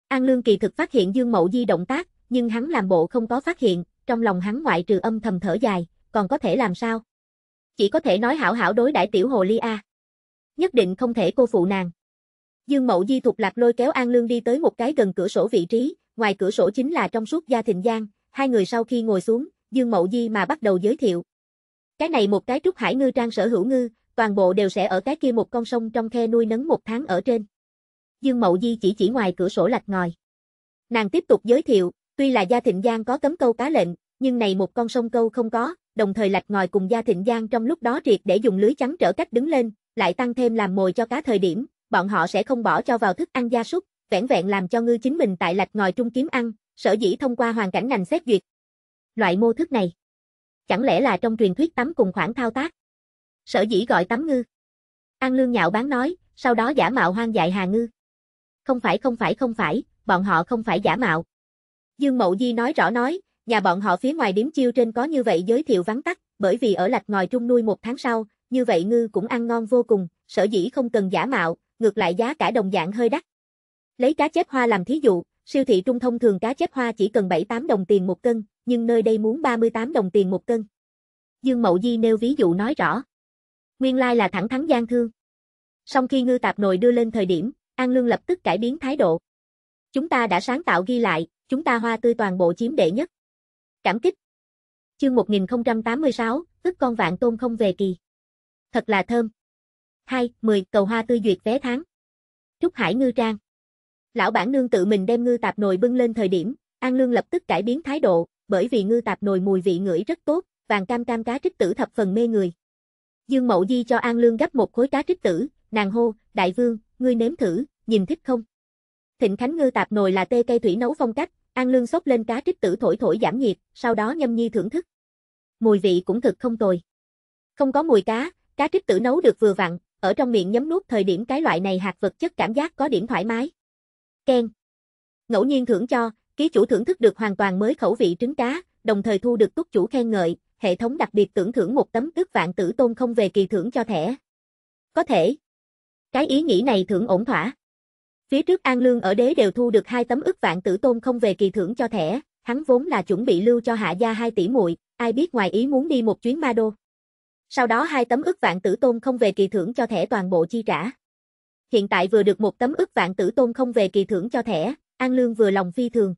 An Lương kỳ thực phát hiện Dương Mậu Di động tác, nhưng hắn làm bộ không có phát hiện, trong lòng hắn ngoại trừ âm thầm thở dài, còn có thể làm sao? Chỉ có thể nói hảo hảo đối đãi tiểu hồ ly a. À nhất định không thể cô phụ nàng. Dương Mậu Di thuộc lạc lôi kéo An Lương đi tới một cái gần cửa sổ vị trí, ngoài cửa sổ chính là trong suốt gia thịnh giang, hai người sau khi ngồi xuống, Dương Mậu Di mà bắt đầu giới thiệu. Cái này một cái trúc hải ngư trang sở hữu ngư, toàn bộ đều sẽ ở cái kia một con sông trong khe nuôi nấng một tháng ở trên. Dương Mậu Di chỉ chỉ ngoài cửa sổ lạch ngòi. Nàng tiếp tục giới thiệu, tuy là Gia Thịnh Giang có cấm câu cá lệnh, nhưng này một con sông câu không có, đồng thời lạch ngòi cùng Gia Thịnh Giang trong lúc đó triệt để dùng lưới trắng trở cách đứng lên, lại tăng thêm làm mồi cho cá thời điểm, bọn họ sẽ không bỏ cho vào thức ăn gia súc, vẻn vẹn làm cho ngư chính mình tại lạch ngòi trung kiếm ăn, sở dĩ thông qua hoàn cảnh ngành xét duyệt. Loại mô thức này, chẳng lẽ là trong truyền thuyết tắm cùng khoảng thao tác? Sở dĩ gọi tắm ngư. An Lương nhạo bán nói, sau đó giả mạo hoang dại hà ngư. Không phải không phải không phải, bọn họ không phải giả mạo. Dương Mậu Di nói rõ nói, nhà bọn họ phía ngoài điếm chiêu trên có như vậy giới thiệu vắng tắt, bởi vì ở lạch ngòi trung nuôi một tháng sau, như vậy ngư cũng ăn ngon vô cùng, sở dĩ không cần giả mạo, ngược lại giá cả đồng dạng hơi đắt. Lấy cá chép hoa làm thí dụ, siêu thị trung thông thường cá chép hoa chỉ cần 7-8 đồng tiền một cân, nhưng nơi đây muốn 38 đồng tiền một cân. Dương Mậu Di nêu ví dụ nói rõ. Nguyên lai là thẳng thắn gian thương. Song khi ngư tạp nồi đưa lên thời điểm, An Lương lập tức cải biến thái độ. Chúng ta đã sáng tạo ghi lại, chúng ta hoa tươi toàn bộ chiếm đệ nhất. Cảm kích. Chương 1086, tức con vạn tôm không về kỳ. Thật là thơm. 2. 10. Cầu hoa tươi duyệt vé tháng. Trúc Hải Ngư Trang. Lão bản nương tự mình đem ngư tạp nồi bưng lên thời điểm, An Lương lập tức cải biến thái độ, bởi vì ngư tạp nồi mùi vị ngửi rất tốt, vàng cam cam cá trích tử thập phần mê người. Dương Mậu Di cho An Lương gấp một khối cá trích tử, nàng hô, đại vương, ngươi nếm thử, nhìn thích không? Thịnh Khánh ngư tạp nồi là tê cây thủy nấu phong cách, An Lương xốc lên cá trích tử thổi thổi giảm nhiệt, sau đó nhâm nhi thưởng thức. Mùi vị cũng thực không tồi. Không có mùi cá, Cá trích tử nấu được vừa vặn, ở trong miệng nhấm nuốt thời điểm cái loại này hạt vật chất cảm giác có điểm thoải mái. Ken. Ngẫu nhiên thưởng cho, ký chủ thưởng thức được hoàn toàn mới khẩu vị trứng cá, đồng thời thu được túc chủ khen ngợi, hệ thống đặc biệt tưởng thưởng một tấm ức vạn tử tôn không về kỳ thưởng cho thẻ. Có thể. Cái ý nghĩ này thưởng ổn thỏa. Phía trước An Lương ở đế đều thu được hai tấm ức vạn tử tôn không về kỳ thưởng cho thẻ, hắn vốn là chuẩn bị lưu cho hạ gia hai tỷ muội, ai biết ngoài ý muốn đi một chuyến ma đô sau đó hai tấm ức vạn tử tôn không về kỳ thưởng cho thẻ toàn bộ chi trả. Hiện tại vừa được một tấm ức vạn tử tôn không về kỳ thưởng cho thẻ, An Lương vừa lòng phi thường.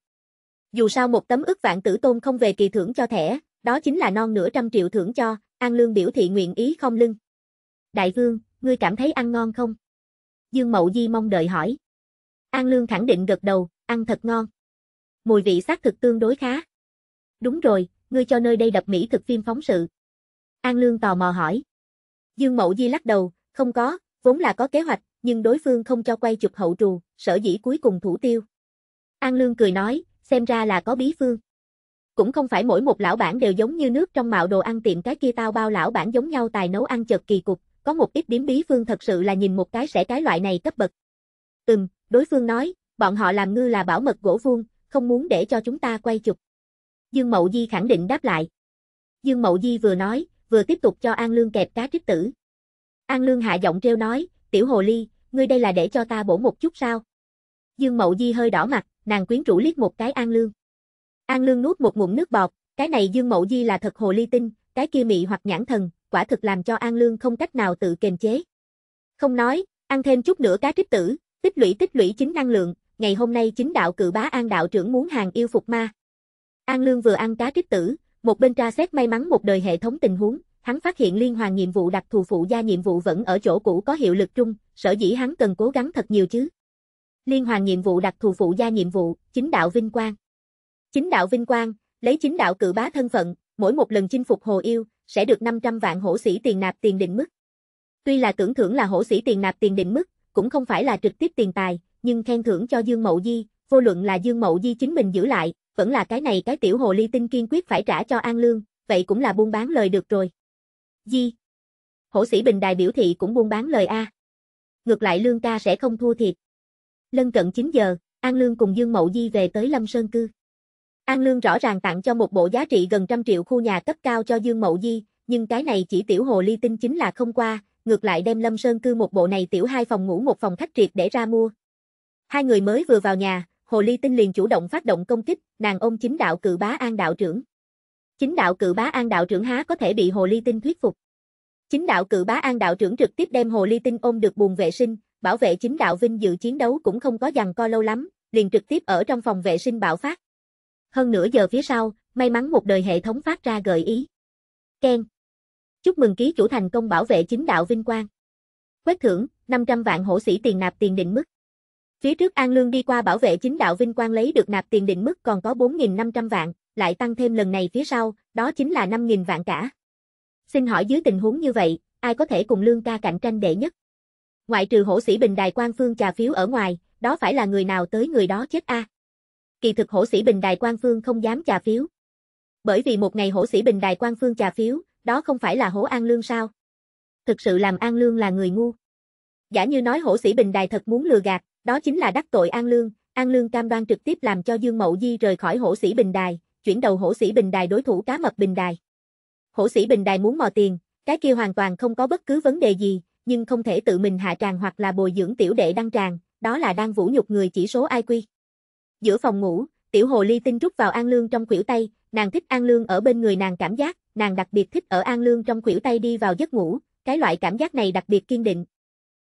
Dù sao một tấm ức vạn tử tôn không về kỳ thưởng cho thẻ, đó chính là non nửa trăm triệu thưởng cho, An Lương biểu thị nguyện ý không lưng. Đại vương, ngươi cảm thấy ăn ngon không? Dương Mậu Di mong đợi hỏi. An Lương khẳng định gật đầu, ăn thật ngon. Mùi vị xác thực tương đối khá. Đúng rồi, ngươi cho nơi đây đập mỹ thực phim phóng sự, An Lương tò mò hỏi. Dương Mậu Di lắc đầu, không có, vốn là có kế hoạch, nhưng đối phương không cho quay chụp hậu trù, sở dĩ cuối cùng thủ tiêu. An Lương cười nói, xem ra là có bí phương. Cũng không phải mỗi một lão bản đều giống như nước trong mạo đồ ăn tiệm cái kia tao bao lão bản giống nhau tài nấu ăn chật kỳ cục, có một ít điểm bí phương thật sự là nhìn một cái sẽ cái loại này cấp bậc. Ừm, đối phương nói, bọn họ làm ngư là bảo mật gỗ vuông, không muốn để cho chúng ta quay chụp. Dương Mậu Di khẳng định đáp lại. Dương Mậu Di vừa nói, vừa tiếp tục cho An Lương kẹp cá trích tử. An Lương hạ giọng trêu nói, tiểu hồ ly, ngươi đây là để cho ta bổ một chút sao? Dương Mậu Di hơi đỏ mặt, nàng quyến rũ liếc một cái An Lương. An Lương nuốt một ngụm nước bọt, cái này Dương Mậu Di là thật hồ ly tinh, cái kia mị hoặc nhãn thần, quả thực làm cho An Lương không cách nào tự kềm chế. Không nói, ăn thêm chút nữa cá trích tử, tích lũy tích lũy chính năng lượng, ngày hôm nay chính đạo cự bá An đạo trưởng muốn hàng yêu phục ma. An Lương vừa ăn cá trích tử, một bên tra xét may mắn một đời hệ thống tình huống, hắn phát hiện liên hoàn nhiệm vụ đặc thù phụ gia nhiệm vụ vẫn ở chỗ cũ có hiệu lực chung sở dĩ hắn cần cố gắng thật nhiều chứ. Liên hoàn nhiệm vụ đặc thù phụ gia nhiệm vụ, chính đạo vinh quang. Chính đạo vinh quang, lấy chính đạo cự bá thân phận, mỗi một lần chinh phục hồ yêu, sẽ được 500 vạn hổ sĩ tiền nạp tiền định mức. Tuy là tưởng thưởng là hổ sĩ tiền nạp tiền định mức, cũng không phải là trực tiếp tiền tài, nhưng khen thưởng cho Dương Mậu Di, vô luận là Dương Mậu Di chính mình giữ lại, vẫn là cái này cái tiểu hồ ly tinh kiên quyết phải trả cho An Lương, vậy cũng là buôn bán lời được rồi. Di. Hổ sĩ Bình Đài biểu thị cũng buôn bán lời A. Ngược lại Lương ca sẽ không thua thiệt. Lân cận 9 giờ, An Lương cùng Dương Mậu Di về tới Lâm Sơn Cư. An Lương rõ ràng tặng cho một bộ giá trị gần trăm triệu khu nhà cấp cao cho Dương Mậu Di, nhưng cái này chỉ tiểu hồ ly tinh chính là không qua, ngược lại đem Lâm Sơn Cư một bộ này tiểu hai phòng ngủ một phòng khách triệt để ra mua. Hai người mới vừa vào nhà, Hồ Ly Tinh liền chủ động phát động công kích, nàng ôm chính đạo cự bá An đạo trưởng. Chính đạo cự bá An đạo trưởng há có thể bị Hồ Ly Tinh thuyết phục. Chính đạo cự bá An đạo trưởng trực tiếp đem Hồ Ly Tinh ôm được buồn vệ sinh, bảo vệ chính đạo vinh dự chiến đấu cũng không có dằn co lâu lắm, liền trực tiếp ở trong phòng vệ sinh bạo phát. Hơn nửa giờ phía sau, may mắn một đời hệ thống phát ra gợi ý. Ken. Chúc mừng ký chủ thành công bảo vệ chính đạo vinh quang. Quét thưởng, 500 vạn hổ sĩ tiền nạp tiền định mức. Phía trước An Lương đi qua bảo vệ chính đạo Vinh Quang lấy được nạp tiền định mức còn có 4.500 vạn, lại tăng thêm lần này phía sau, đó chính là 5.000 vạn cả. Xin hỏi dưới tình huống như vậy, ai có thể cùng Lương ca cạnh tranh đệ nhất? Ngoại trừ hổ sĩ Bình Đài Quan Phương trà phiếu ở ngoài, đó phải là người nào tới người đó chết a à? Kỳ thực hổ sĩ Bình Đài Quan Phương không dám trà phiếu. Bởi vì một ngày hổ sĩ Bình Đài Quan Phương trà phiếu, đó không phải là hổ An Lương sao? Thực sự làm An Lương là người ngu. Giả như nói hổ sĩ Bình Đài thật muốn lừa gạt, đó chính là đắc tội An Lương, An Lương cam đoan trực tiếp làm cho Dương Mậu Di rời khỏi hổ sĩ Bình Đài, chuyển đầu hổ sĩ Bình Đài đối thủ cá mập Bình Đài. Hổ sĩ Bình Đài muốn mò tiền, cái kia hoàn toàn không có bất cứ vấn đề gì, nhưng không thể tự mình hạ tràng hoặc là bồi dưỡng tiểu đệ đăng tràng, đó là đang vũ nhục người chỉ số IQ. Giữa phòng ngủ, tiểu hồ ly tinh rút vào An Lương trong khuỷu tay, nàng thích An Lương ở bên người nàng cảm giác, nàng đặc biệt thích ở An Lương trong khuỷu tay đi vào giấc ngủ, cái loại cảm giác này đặc biệt kiên định.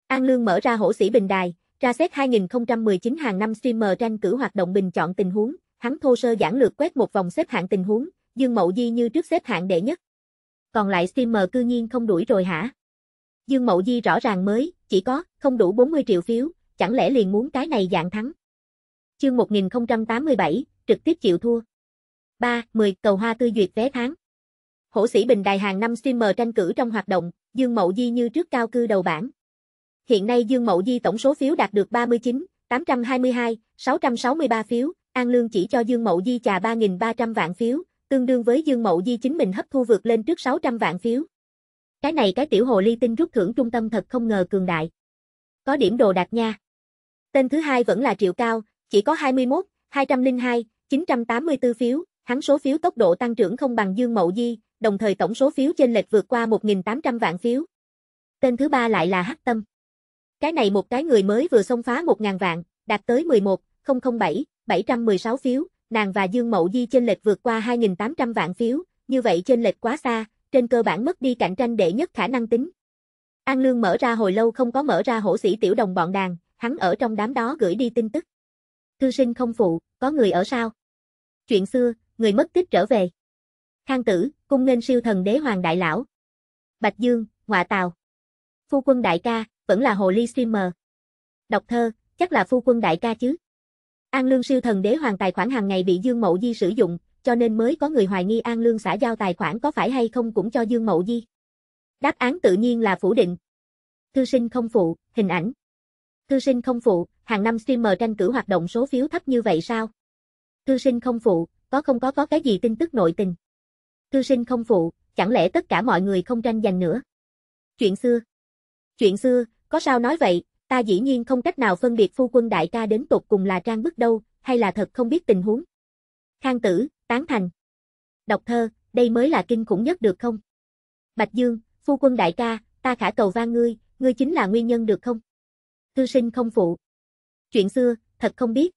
An Lương mở ra hổ sĩ bình đài, tra xét 2019 hàng năm streamer tranh cử hoạt động bình chọn tình huống, hắn thô sơ giản lược quét một vòng xếp hạng tình huống, Dương Mậu Di như trước xếp hạng đệ nhất. Còn lại streamer cư nhiên không đuổi rồi hả? Dương Mậu Di rõ ràng mới, chỉ có, không đủ 40 triệu phiếu, chẳng lẽ liền muốn cái này dạng thắng? Chương 1087, trực tiếp chịu thua. 3. 10. Cầu hoa tư duyệt vé tháng. Hổ sĩ Bình Đài hàng năm streamer tranh cử trong hoạt động, Dương Mậu Di như trước cao cư đầu bảng. Hiện nay Dương Mậu Di tổng số phiếu đạt được 39, 822, 663 phiếu, An Lương chỉ cho Dương Mậu Di chà 3.300 vạn phiếu, tương đương với Dương Mậu Di chính mình hấp thu vượt lên trước 600 vạn phiếu. Cái này cái tiểu hồ ly tinh rút thưởng trung tâm thật không ngờ cường đại. Có điểm đồ đạt nha. Tên thứ hai vẫn là Triệu Cao, chỉ có 21, 202, 984 phiếu, hắn số phiếu tốc độ tăng trưởng không bằng Dương Mậu Di, đồng thời tổng số phiếu trên lệch vượt qua 1.800 vạn phiếu. Tên thứ ba lại là Hắc Tâm. Cái này một cái người mới vừa xông phá 1.000 vạn, đạt tới 11.007, 716 phiếu, nàng và Dương Mậu Di trên lệch vượt qua 2.800 vạn phiếu, như vậy trên lệch quá xa, trên cơ bản mất đi cạnh tranh đệ nhất khả năng tính. An Lương mở ra hồi lâu không có mở ra hổ sĩ tiểu đồng bọn đàn, hắn ở trong đám đó gửi đi tin tức. Thư sinh không phụ, có người ở sao? Chuyện xưa, người mất tích trở về. Khang tử, cung nghênh siêu thần đế hoàng đại lão. Bạch Dương, ngọa tào. Phu quân đại ca, vẫn là hồ ly streamer. Đọc thơ, chắc là phu quân đại ca chứ. An Lương siêu thần đế hoàng tài khoản hàng ngày bị Dương Mậu Di sử dụng, cho nên mới có người hoài nghi An Lương xã giao tài khoản có phải hay không cũng cho Dương Mậu Di. Đáp án tự nhiên là phủ định. Thư sinh không phụ, hình ảnh. Thư sinh không phụ, hàng năm streamer tranh cử hoạt động số phiếu thấp như vậy sao? Thư sinh không phụ, có không có có cái gì tin tức nội tình? Thư sinh không phụ, chẳng lẽ tất cả mọi người không tranh giành nữa? Chuyện xưa. Chuyện xưa, có sao nói vậy, ta dĩ nhiên không cách nào phân biệt phu quân đại ca đến tột cùng là trang bức đâu, hay là thật không biết tình huống. Khang tử, tán thành. Đọc thơ, đây mới là kinh khủng nhất được không? Bạch Dương, phu quân đại ca, ta khả cầu van ngươi, ngươi chính là nguyên nhân được không? Thư sinh không phụ. Chuyện xưa, thật không biết.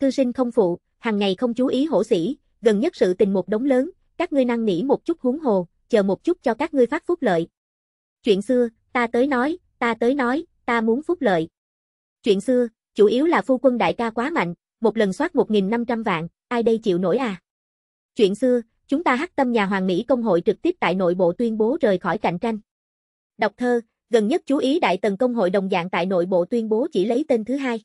Thư sinh không phụ, hàng ngày không chú ý hổ sĩ, gần nhất sự tình một đống lớn, các ngươi năng nỉ một chút huống hồ, chờ một chút cho các ngươi phát phúc lợi. Chuyện xưa, ta tới nói, ta tới nói, ta muốn phúc lợi. Chuyện xưa, chủ yếu là phu quân đại ca quá mạnh, một lần soát 1.500 vạn, ai đây chịu nổi à? Chuyện xưa, chúng ta hắc tâm nhà Hoàng Mỹ công hội trực tiếp tại nội bộ tuyên bố rời khỏi cạnh tranh. Đọc thơ, gần nhất chú ý đại tần công hội đồng dạng tại nội bộ tuyên bố chỉ lấy tên thứ hai.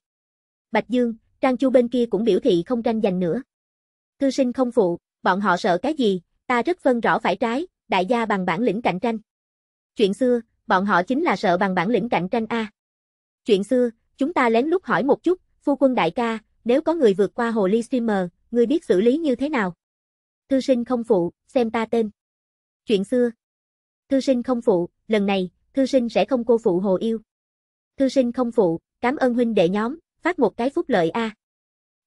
Bạch Dương, Trang Chu bên kia cũng biểu thị không tranh giành nữa. Thư sinh không phụ, bọn họ sợ cái gì, ta rất phân rõ phải trái, đại gia bằng bản lĩnh cạnh tranh. Chuyện xưa, bọn họ chính là sợ bằng bản lĩnh cạnh tranh A. Chuyện xưa, chúng ta lén lút hỏi một chút, phu quân đại ca, nếu có người vượt qua hồ ly streamer, người biết xử lý như thế nào? Thư sinh không phụ, xem ta tên. Chuyện xưa. Thư sinh không phụ, lần này, thư sinh sẽ không cô phụ hồ yêu. Thư sinh không phụ, cảm ơn huynh đệ nhóm, phát một cái phúc lợi A.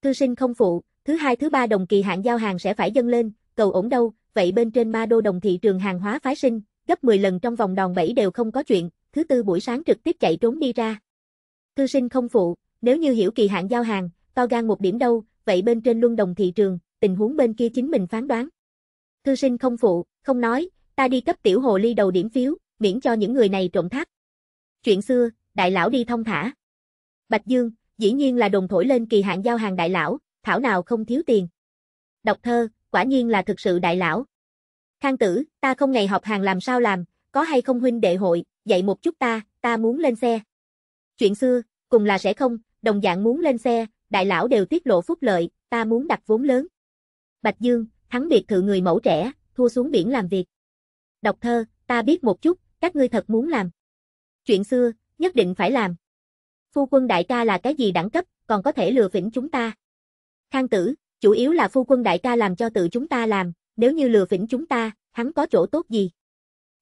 Thư sinh không phụ, thứ hai thứ ba đồng kỳ hạn giao hàng sẽ phải dâng lên, cầu ổn đâu, vậy bên trên ma đô đồng thị trường hàng hóa phái sinh, gấp 10 lần trong vòng đòn bẩy đều không có chuyện, thứ tư buổi sáng trực tiếp chạy trốn đi ra. Thư sinh không phụ, nếu như hiểu kỳ hạn giao hàng, to gan một điểm đâu, vậy bên trên luân đồng thị trường, tình huống bên kia chính mình phán đoán. Thư sinh không phụ, không nói, ta đi cấp tiểu hồ ly đầu điểm phiếu, miễn cho những người này trộm thác. Chuyện xưa, đại lão đi thông thả. Bạch Dương, dĩ nhiên là đồng thổi lên kỳ hạn giao hàng đại lão, thảo nào không thiếu tiền. Đọc thơ, quả nhiên là thực sự đại lão. Khang tử, ta không ngày họp hàng làm sao làm, có hay không huynh đệ hội, dạy một chút ta, ta muốn lên xe. Chuyện xưa, cùng là sẽ không, đồng dạng muốn lên xe, đại lão đều tiết lộ phúc lợi, ta muốn đặt vốn lớn. Bạch Dương, thắng biệt thự người mẫu trẻ, thua xuống biển làm việc. Đọc thơ, ta biết một chút, các ngươi thật muốn làm. Chuyện xưa, nhất định phải làm. Phu quân đại ca là cái gì đẳng cấp, còn có thể lừa phỉnh chúng ta. Khang tử, chủ yếu là phu quân đại ca làm cho tự chúng ta làm, nếu như lừa phỉnh chúng ta, hắn có chỗ tốt gì?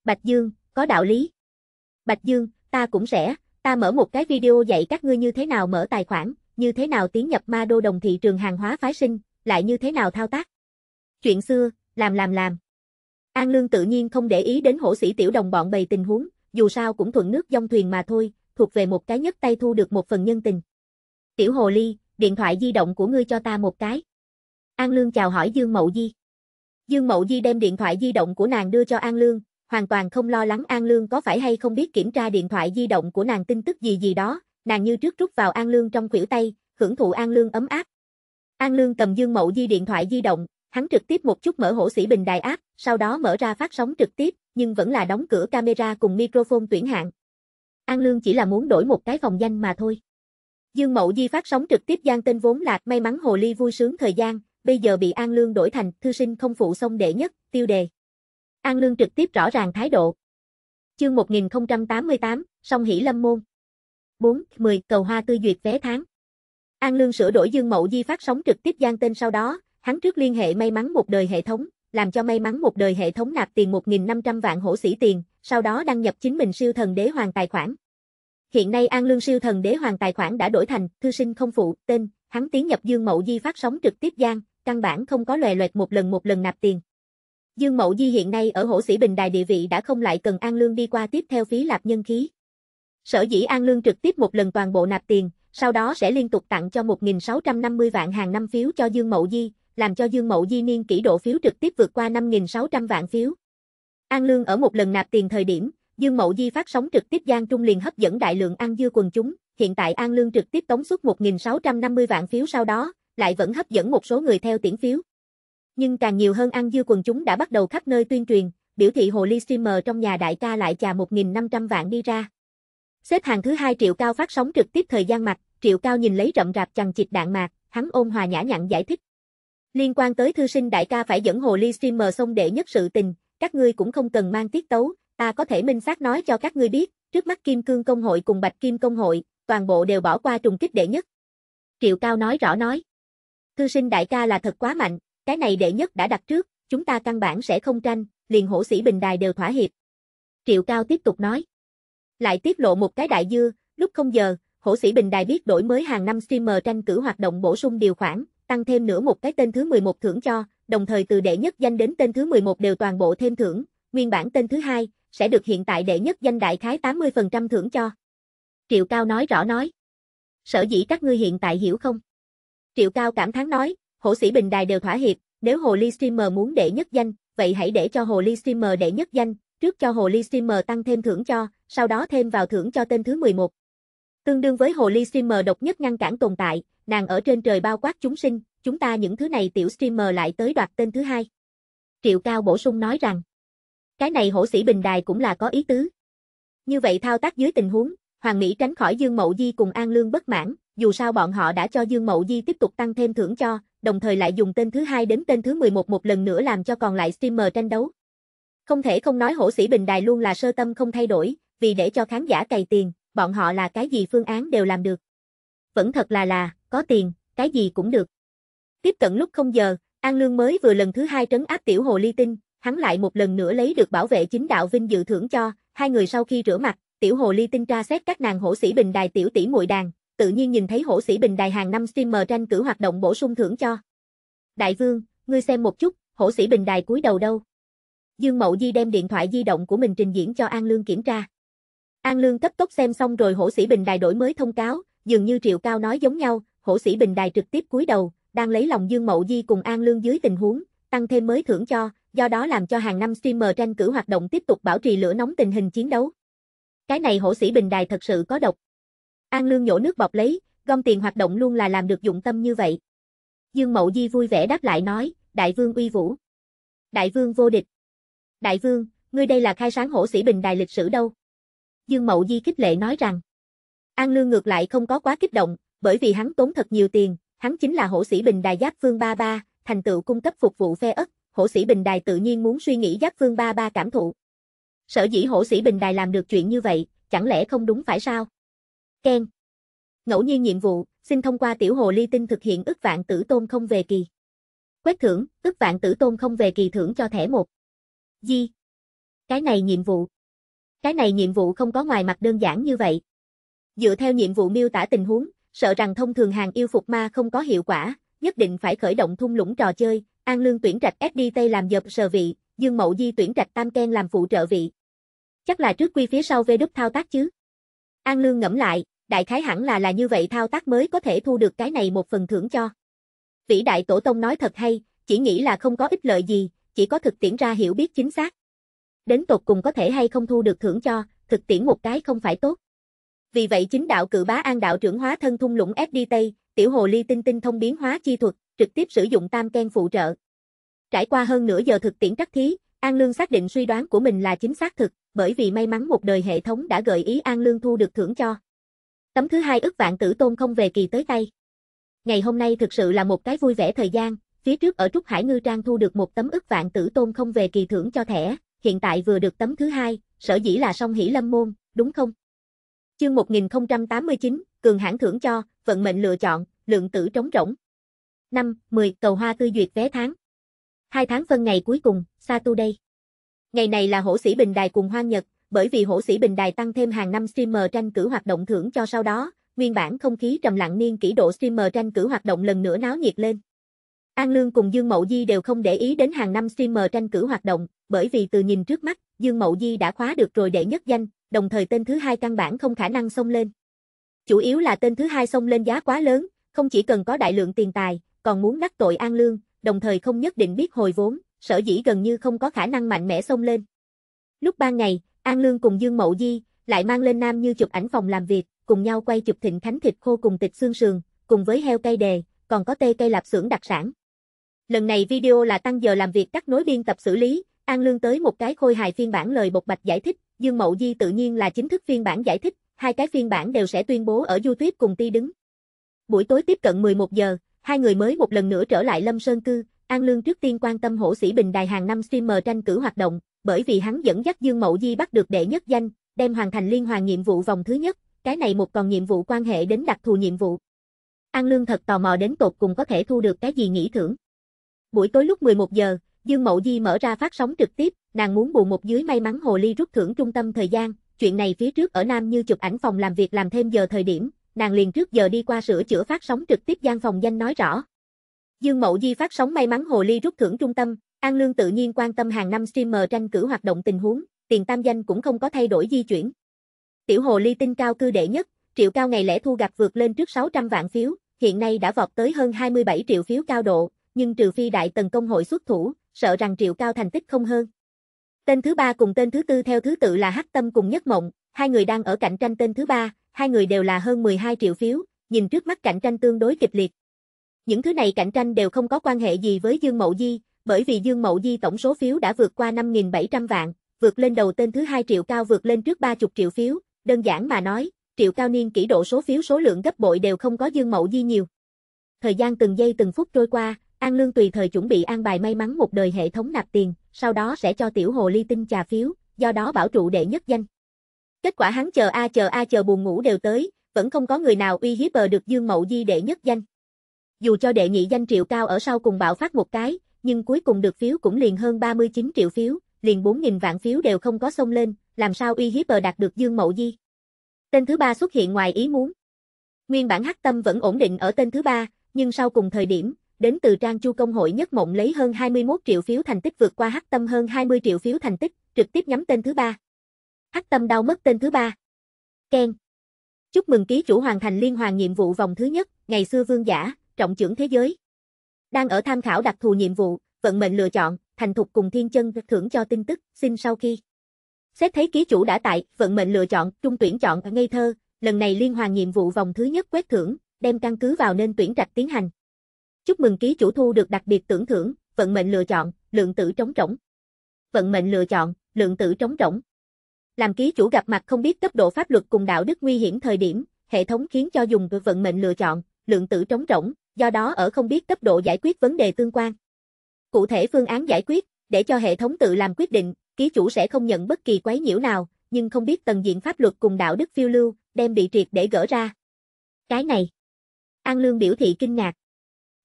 Bạch Dương, có đạo lý. Bạch Dương, ta cũng sẽ, ta mở một cái video dạy các ngươi như thế nào mở tài khoản, như thế nào tiến nhập ma đô đồng thị trường hàng hóa phái sinh, lại như thế nào thao tác. Chuyện xưa, làm làm làm. An Lương tự nhiên không để ý đến hổ sĩ tiểu đồng bọn bày tình huống, dù sao cũng thuận nước dông thuyền mà thôi, thuộc về một cái nhất tay thu được một phần nhân tình. Tiểu Hồ Ly, điện thoại di động của ngươi cho ta một cái. An Lương chào hỏi Dương Mậu Di. Dương Mậu Di đem điện thoại di động của nàng đưa cho An Lương, hoàn toàn không lo lắng An Lương có phải hay không biết kiểm tra điện thoại di động của nàng tin tức gì gì đó, nàng như trước rút vào An Lương trong khuỷu tay, hưởng thụ An Lương ấm áp. An Lương cầm Dương Mậu Di điện thoại di động, hắn trực tiếp một chút mở hổ sĩ bình đài áp, sau đó mở ra phát sóng trực tiếp, nhưng vẫn là đóng cửa camera cùng microphone tuyển hạng. An Lương chỉ là muốn đổi một cái phòng danh mà thôi. Dương Mậu Di phát sóng trực tiếp gian tên vốn lạc may mắn hồ ly vui sướng thời gian, bây giờ bị An Lương đổi thành thư sinh không phụ sông đệ nhất, tiêu đề. An Lương trực tiếp rõ ràng thái độ. Chương 1088, song hỷ lâm môn. 4. 10. Cầu hoa tư duyệt vé tháng. An Lương sửa đổi Dương Mậu Di phát sóng trực tiếp gian tên sau đó, hắn trước liên hệ may mắn một đời hệ thống, làm cho may mắn một đời hệ thống nạp tiền 1.500 vạn hổ sĩ tiền, sau đó đăng nhập chính mình siêu thần đế hoàng tài khoản. Hiện nay An Lương siêu thần đế hoàng tài khoản đã đổi thành thư sinh không phụ tên, hắn tiến nhập Dương Mậu Di phát sóng trực tiếp gian, căn bản không có lòe loẹt một lần một lần nạp tiền. Dương Mậu Di hiện nay ở hổ sĩ Bình Đài địa vị đã không lại cần An Lương đi qua tiếp theo phí lạp nhân khí. Sở dĩ An Lương trực tiếp một lần toàn bộ nạp tiền, sau đó sẽ liên tục tặng cho 1.650 vạn hàng năm phiếu cho Dương Mậu Di, làm cho Dương Mậu Di niên kỷ độ phiếu trực tiếp vượt qua 5.600 vạn phiếu. An Lương ở một lần nạp tiền thời điểm, Dương Mậu Di phát sóng trực tiếp Giang Trung liền hấp dẫn đại lượng ăn dưa quần chúng, hiện tại An Lương trực tiếp tống suất 1.650 vạn phiếu sau đó, lại vẫn hấp dẫn một số người theo tiễn phiếu. Nhưng càng nhiều hơn ăn dư quần chúng đã bắt đầu khắp nơi tuyên truyền, biểu thị hồ ly streamer trong nhà đại ca lại chà 1.500 vạn đi ra. Xếp hàng thứ hai Triệu Cao phát sóng trực tiếp thời gian mặt, Triệu Cao nhìn lấy rậm rạp chằng chịt đạn mạc, hắn ôn hòa nhã nhặn giải thích. Liên quan tới thư sinh đại ca phải dẫn hồ ly streamer xong để nhất sự tình, các ngươi cũng không cần mang tiết tấu, ta có thể minh xác nói cho các ngươi biết, trước mắt Kim Cương Công hội cùng Bạch Kim Công hội, toàn bộ đều bỏ qua trùng kích đệ nhất. Triệu Cao nói rõ nói. Cư sinh đại ca là thật quá mạnh, cái này đệ nhất đã đặt trước, chúng ta căn bản sẽ không tranh, liền hổ sĩ bình đài đều thỏa hiệp. Triệu Cao tiếp tục nói. Lại tiết lộ một cái đại dư lúc không giờ, hổ sĩ bình đài biết đổi mới hàng năm streamer tranh cử hoạt động bổ sung điều khoản, tăng thêm nữa một cái tên thứ 11 thưởng cho, đồng thời từ đệ nhất danh đến tên thứ 11 đều toàn bộ thêm thưởng, nguyên bản tên thứ hai sẽ được hiện tại đệ nhất danh đại khái 80% thưởng cho. Triệu Cao nói rõ nói. Sở dĩ các ngươi hiện tại hiểu không? Triệu Cao cảm thán nói, hổ sĩ bình đài đều thỏa hiệp, nếu hồ ly streamer muốn đệ nhất danh, vậy hãy để cho hồ ly streamer đệ nhất danh, trước cho hồ ly streamer tăng thêm thưởng cho, sau đó thêm vào thưởng cho tên thứ 11. Tương đương với hồ ly streamer độc nhất ngăn cản tồn tại, nàng ở trên trời bao quát chúng sinh, chúng ta những thứ này tiểu streamer lại tới đoạt tên thứ hai. Triệu Cao bổ sung nói rằng, cái này hổ sĩ bình đài cũng là có ý tứ. Như vậy thao tác dưới tình huống, Hoàng Mỹ tránh khỏi Dương Mậu Di cùng An Lương bất mãn, dù sao bọn họ đã cho Dương Mậu Di tiếp tục tăng thêm thưởng cho, đồng thời lại dùng tên thứ hai đến tên thứ 11 một lần nữa làm cho còn lại streamer tranh đấu. Không thể không nói hổ sĩ Bình Đài luôn là sơ tâm không thay đổi, vì để cho khán giả cày tiền, bọn họ là cái gì phương án đều làm được. Vẫn thật là là, có tiền, cái gì cũng được. Tiếp cận lúc không giờ, An Lương mới vừa lần thứ hai trấn áp tiểu hồ ly tinh, hắn lại một lần nữa lấy được bảo vệ chính đạo vinh dự thưởng cho, hai người sau khi rửa mặt, tiểu hồ ly tinh tra xét các nàng hổ sĩ bình đài tiểu tỷ muội đàn, tự nhiên nhìn thấy hổ sĩ bình đài hàng năm streamer tranh cử hoạt động bổ sung thưởng cho. Đại vương, ngươi xem một chút, hổ sĩ bình đài cúi đầu đâu. Dương Mậu Di đem điện thoại di động của mình trình diễn cho An Lương kiểm tra. An Lương cấp tốc xem xong rồi hổ sĩ bình đài đổi mới thông cáo, dường như Triệu Cao nói giống nhau, hổ sĩ bình đài trực tiếp cúi đầu, đang lấy lòng Dương Mậu Di cùng An Lương dưới tình huống, tăng thêm mới thưởng cho, do đó làm cho hàng năm streamer tranh cử hoạt động tiếp tục bảo trì lửa nóng tình hình chiến đấu. Cái này hổ sĩ bình đài thật sự có độc. An lương nhổ nước bọc lấy, gom tiền hoạt động luôn là làm được dụng tâm như vậy. Dương Mậu Di vui vẻ đáp lại nói, đại vương uy vũ. Đại vương vô địch. Đại vương, ngươi đây là khai sáng hổ sĩ bình đài lịch sử đâu. Dương Mậu Di kích lệ nói rằng. An Lương ngược lại không có quá kích động, bởi vì hắn tốn thật nhiều tiền, hắn chính là hổ sĩ bình đài giáp vương ba ba thành tựu cung cấp phục vụ phe ất, hổ sĩ bình đài tự nhiên muốn suy nghĩ giáp vương ba ba cảm thụ. Sở dĩ hổ sĩ Bình Đài làm được chuyện như vậy, chẳng lẽ không đúng phải sao? Ken. Ngẫu nhiên nhiệm vụ, xin thông qua tiểu hồ ly tinh thực hiện ức vạn tử tôn không về kỳ. Quét thưởng, ức vạn tử tôn không về kỳ thưởng cho thẻ một. Di. Cái này nhiệm vụ. Cái này nhiệm vụ không có ngoài mặt đơn giản như vậy. Dựa theo nhiệm vụ miêu tả tình huống, sợ rằng thông thường hàng yêu phục ma không có hiệu quả, nhất định phải khởi động thung lũng trò chơi, An Lương tuyển trạch SDT làm dập sờ vị, Dương Mậu Di tuyển trạch Tam Ken làm phụ trợ vị chắc là trước quy phía sau V đúc thao tác chứ. An Lương ngẫm lại, đại khái hẳn là là như vậy thao tác mới có thể thu được cái này một phần thưởng cho. Vĩ đại tổ tông nói thật hay, chỉ nghĩ là không có ích lợi gì, chỉ có thực tiễn ra hiểu biết chính xác. Đến tột cùng có thể hay không thu được thưởng cho, thực tiễn một cái không phải tốt. Vì vậy chính đạo cự bá an đạo trưởng hóa thân thung lũng FD tiểu hồ ly tinh tinh thông biến hóa chi thuật, trực tiếp sử dụng tam ken phụ trợ. Trải qua hơn nửa giờ thực tiễn trắc thí, An Lương xác định suy đoán của mình là chính xác thực, bởi vì may mắn một đời hệ thống đã gợi ý An Lương thu được thưởng cho. Tấm thứ hai ức vạn tử tôn không về kỳ tới tay. Ngày hôm nay thực sự là một cái vui vẻ thời gian, phía trước ở Trúc Hải Ngư Trang thu được một tấm ức vạn tử tôn không về kỳ thưởng cho thẻ, hiện tại vừa được tấm thứ hai, sở dĩ là song hỷ lâm môn, đúng không? Chương 1089, Cường hãn thưởng cho, vận mệnh lựa chọn, lượng tử trống rỗng. 5. 10. Cầu hoa tư duyệt vé tháng Hai tháng phân ngày cuối cùng, Saturday. Ngày này là hổ sĩ Bình Đài cùng Hoang Nhật, bởi vì hổ sĩ Bình Đài tăng thêm hàng năm streamer tranh cử hoạt động thưởng cho sau đó, nguyên bản không khí trầm lặng niên kỷ độ streamer tranh cử hoạt động lần nữa náo nhiệt lên. An Lương cùng Dương Mậu Di đều không để ý đến hàng năm streamer tranh cử hoạt động, bởi vì từ nhìn trước mắt, Dương Mậu Di đã khóa được rồi để nhất danh, đồng thời tên thứ hai căn bản không khả năng xông lên. Chủ yếu là tên thứ hai xông lên giá quá lớn, không chỉ cần có đại lượng tiền tài, còn muốn đắc tội An Lương, đồng thời không nhất định biết hồi vốn, sở dĩ gần như không có khả năng mạnh mẽ xông lên. Lúc ban ngày, An Lương cùng Dương Mậu Di lại mang lên Nam Như chụp ảnh phòng làm việc, cùng nhau quay chụp thịnh khánh thịt khô cùng thịt xương sườn, cùng với heo cây đề, còn có tê cây lạp xưởng đặc sản. Lần này video là tăng giờ làm việc cắt nối biên tập xử lý, An Lương tới một cái khôi hài phiên bản lời bộc bạch giải thích, Dương Mậu Di tự nhiên là chính thức phiên bản giải thích, hai cái phiên bản đều sẽ tuyên bố ở YouTube cùng ti đứng. Buổi tối tiếp cận 11 giờ, Hai người mới một lần nữa trở lại Lâm Sơn Cư, An Lương trước tiên quan tâm hổ sĩ Bình Đài hàng năm streamer tranh cử hoạt động, bởi vì hắn dẫn dắt Dương Mậu Di bắt được đệ nhất danh, đem hoàn thành liên hoàn nhiệm vụ vòng thứ nhất, cái này một còn nhiệm vụ quan hệ đến đặc thù nhiệm vụ. An Lương thật tò mò đến tột cùng có thể thu được cái gì nghĩ thưởng. Buổi tối lúc 11 giờ, Dương Mậu Di mở ra phát sóng trực tiếp, nàng muốn bù một dưới may mắn hồ ly rút thưởng trung tâm thời gian, chuyện này phía trước ở Nam Như chụp ảnh phòng làm việc làm thêm giờ thời điểm, nàng liền trước giờ đi qua sửa chữa phát sóng trực tiếp gian phòng danh nói rõ. Dương Mậu Di phát sóng may mắn hồ ly rút thưởng trung tâm, An Lương tự nhiên quan tâm hàng năm streamer tranh cử hoạt động tình huống, tiền tam danh cũng không có thay đổi di chuyển. Tiểu hồ ly tinh cao cư đệ nhất, triệu cao ngày lễ thu gặt vượt lên trước 600 vạn phiếu, hiện nay đã vọt tới hơn 27 triệu phiếu cao độ, nhưng trừ phi đại tần công hội xuất thủ, sợ rằng triệu cao thành tích không hơn. Tên thứ ba cùng tên thứ tư theo thứ tự là Hắc Tâm cùng Nhất Mộng, hai người đang ở cạnh tranh tên thứ ba, hai người đều là hơn 12 triệu phiếu, nhìn trước mắt cạnh tranh tương đối kịch liệt. Những thứ này cạnh tranh đều không có quan hệ gì với Dương Mậu Di, bởi vì Dương Mậu Di tổng số phiếu đã vượt qua 5.700 vạn, vượt lên đầu tên thứ hai triệu cao vượt lên trước 30 triệu phiếu, đơn giản mà nói, triệu cao niên kỷ độ số phiếu số lượng gấp bội đều không có Dương Mậu Di nhiều. Thời gian từng giây từng phút trôi qua, An Lương tùy thời chuẩn bị an bài may mắn một đời hệ thống nạp tiền, sau đó sẽ cho tiểu hồ ly tinh trà phiếu, do đó bảo trụ đệ nhất danh. Kết quả hắn chờ a chờ a chờ buồn ngủ đều tới, vẫn không có người nào uy hiếp bờ được Dương Mậu Di đệ nhất danh. Dù cho đệ nhị danh triệu cao ở sau cùng bạo phát một cái, nhưng cuối cùng được phiếu cũng liền hơn 39 triệu phiếu, liền 4.000 vạn phiếu đều không có xông lên, làm sao uy hiếp bờ đạt được Dương Mậu Di. Tên thứ ba xuất hiện ngoài ý muốn. Nguyên bản hắc tâm vẫn ổn định ở tên thứ ba, nhưng sau cùng thời điểm, đến từ trang chu công hội nhất mộng lấy hơn 21 triệu phiếu thành tích vượt qua hắc tâm hơn 20 triệu phiếu thành tích, trực tiếp nhắm tên thứ ba. Hắc Tâm đau mất tên thứ ba. Ken. Chúc mừng ký chủ hoàn thành liên hoàn nhiệm vụ vòng thứ nhất, ngày xưa vương giả, trọng trưởng thế giới. Đang ở tham khảo đặc thù nhiệm vụ, vận mệnh lựa chọn, thành thục cùng thiên chân thưởng cho tin tức, xin sau khi. Xét thấy ký chủ đã tại, vận mệnh lựa chọn, trung tuyển chọn ngây thơ, lần này liên hoàn nhiệm vụ vòng thứ nhất quét thưởng, đem căn cứ vào nên tuyển trạch tiến hành. Chúc mừng ký chủ thu được đặc biệt tưởng thưởng, vận mệnh lựa chọn, lượng tử trống rỗng. Vận mệnh lựa chọn, lượng tử trống rỗng. Làm ký chủ gặp mặt không biết cấp độ pháp luật cùng đạo đức nguy hiểm thời điểm, hệ thống khiến cho dùng vận mệnh lựa chọn, lượng tử trống rỗng, do đó ở không biết cấp độ giải quyết vấn đề tương quan. Cụ thể phương án giải quyết, để cho hệ thống tự làm quyết định, ký chủ sẽ không nhận bất kỳ quấy nhiễu nào, nhưng không biết tầng diện pháp luật cùng đạo đức phiêu lưu, đem bị triệt để gỡ ra. Cái này. An Lương biểu thị kinh ngạc.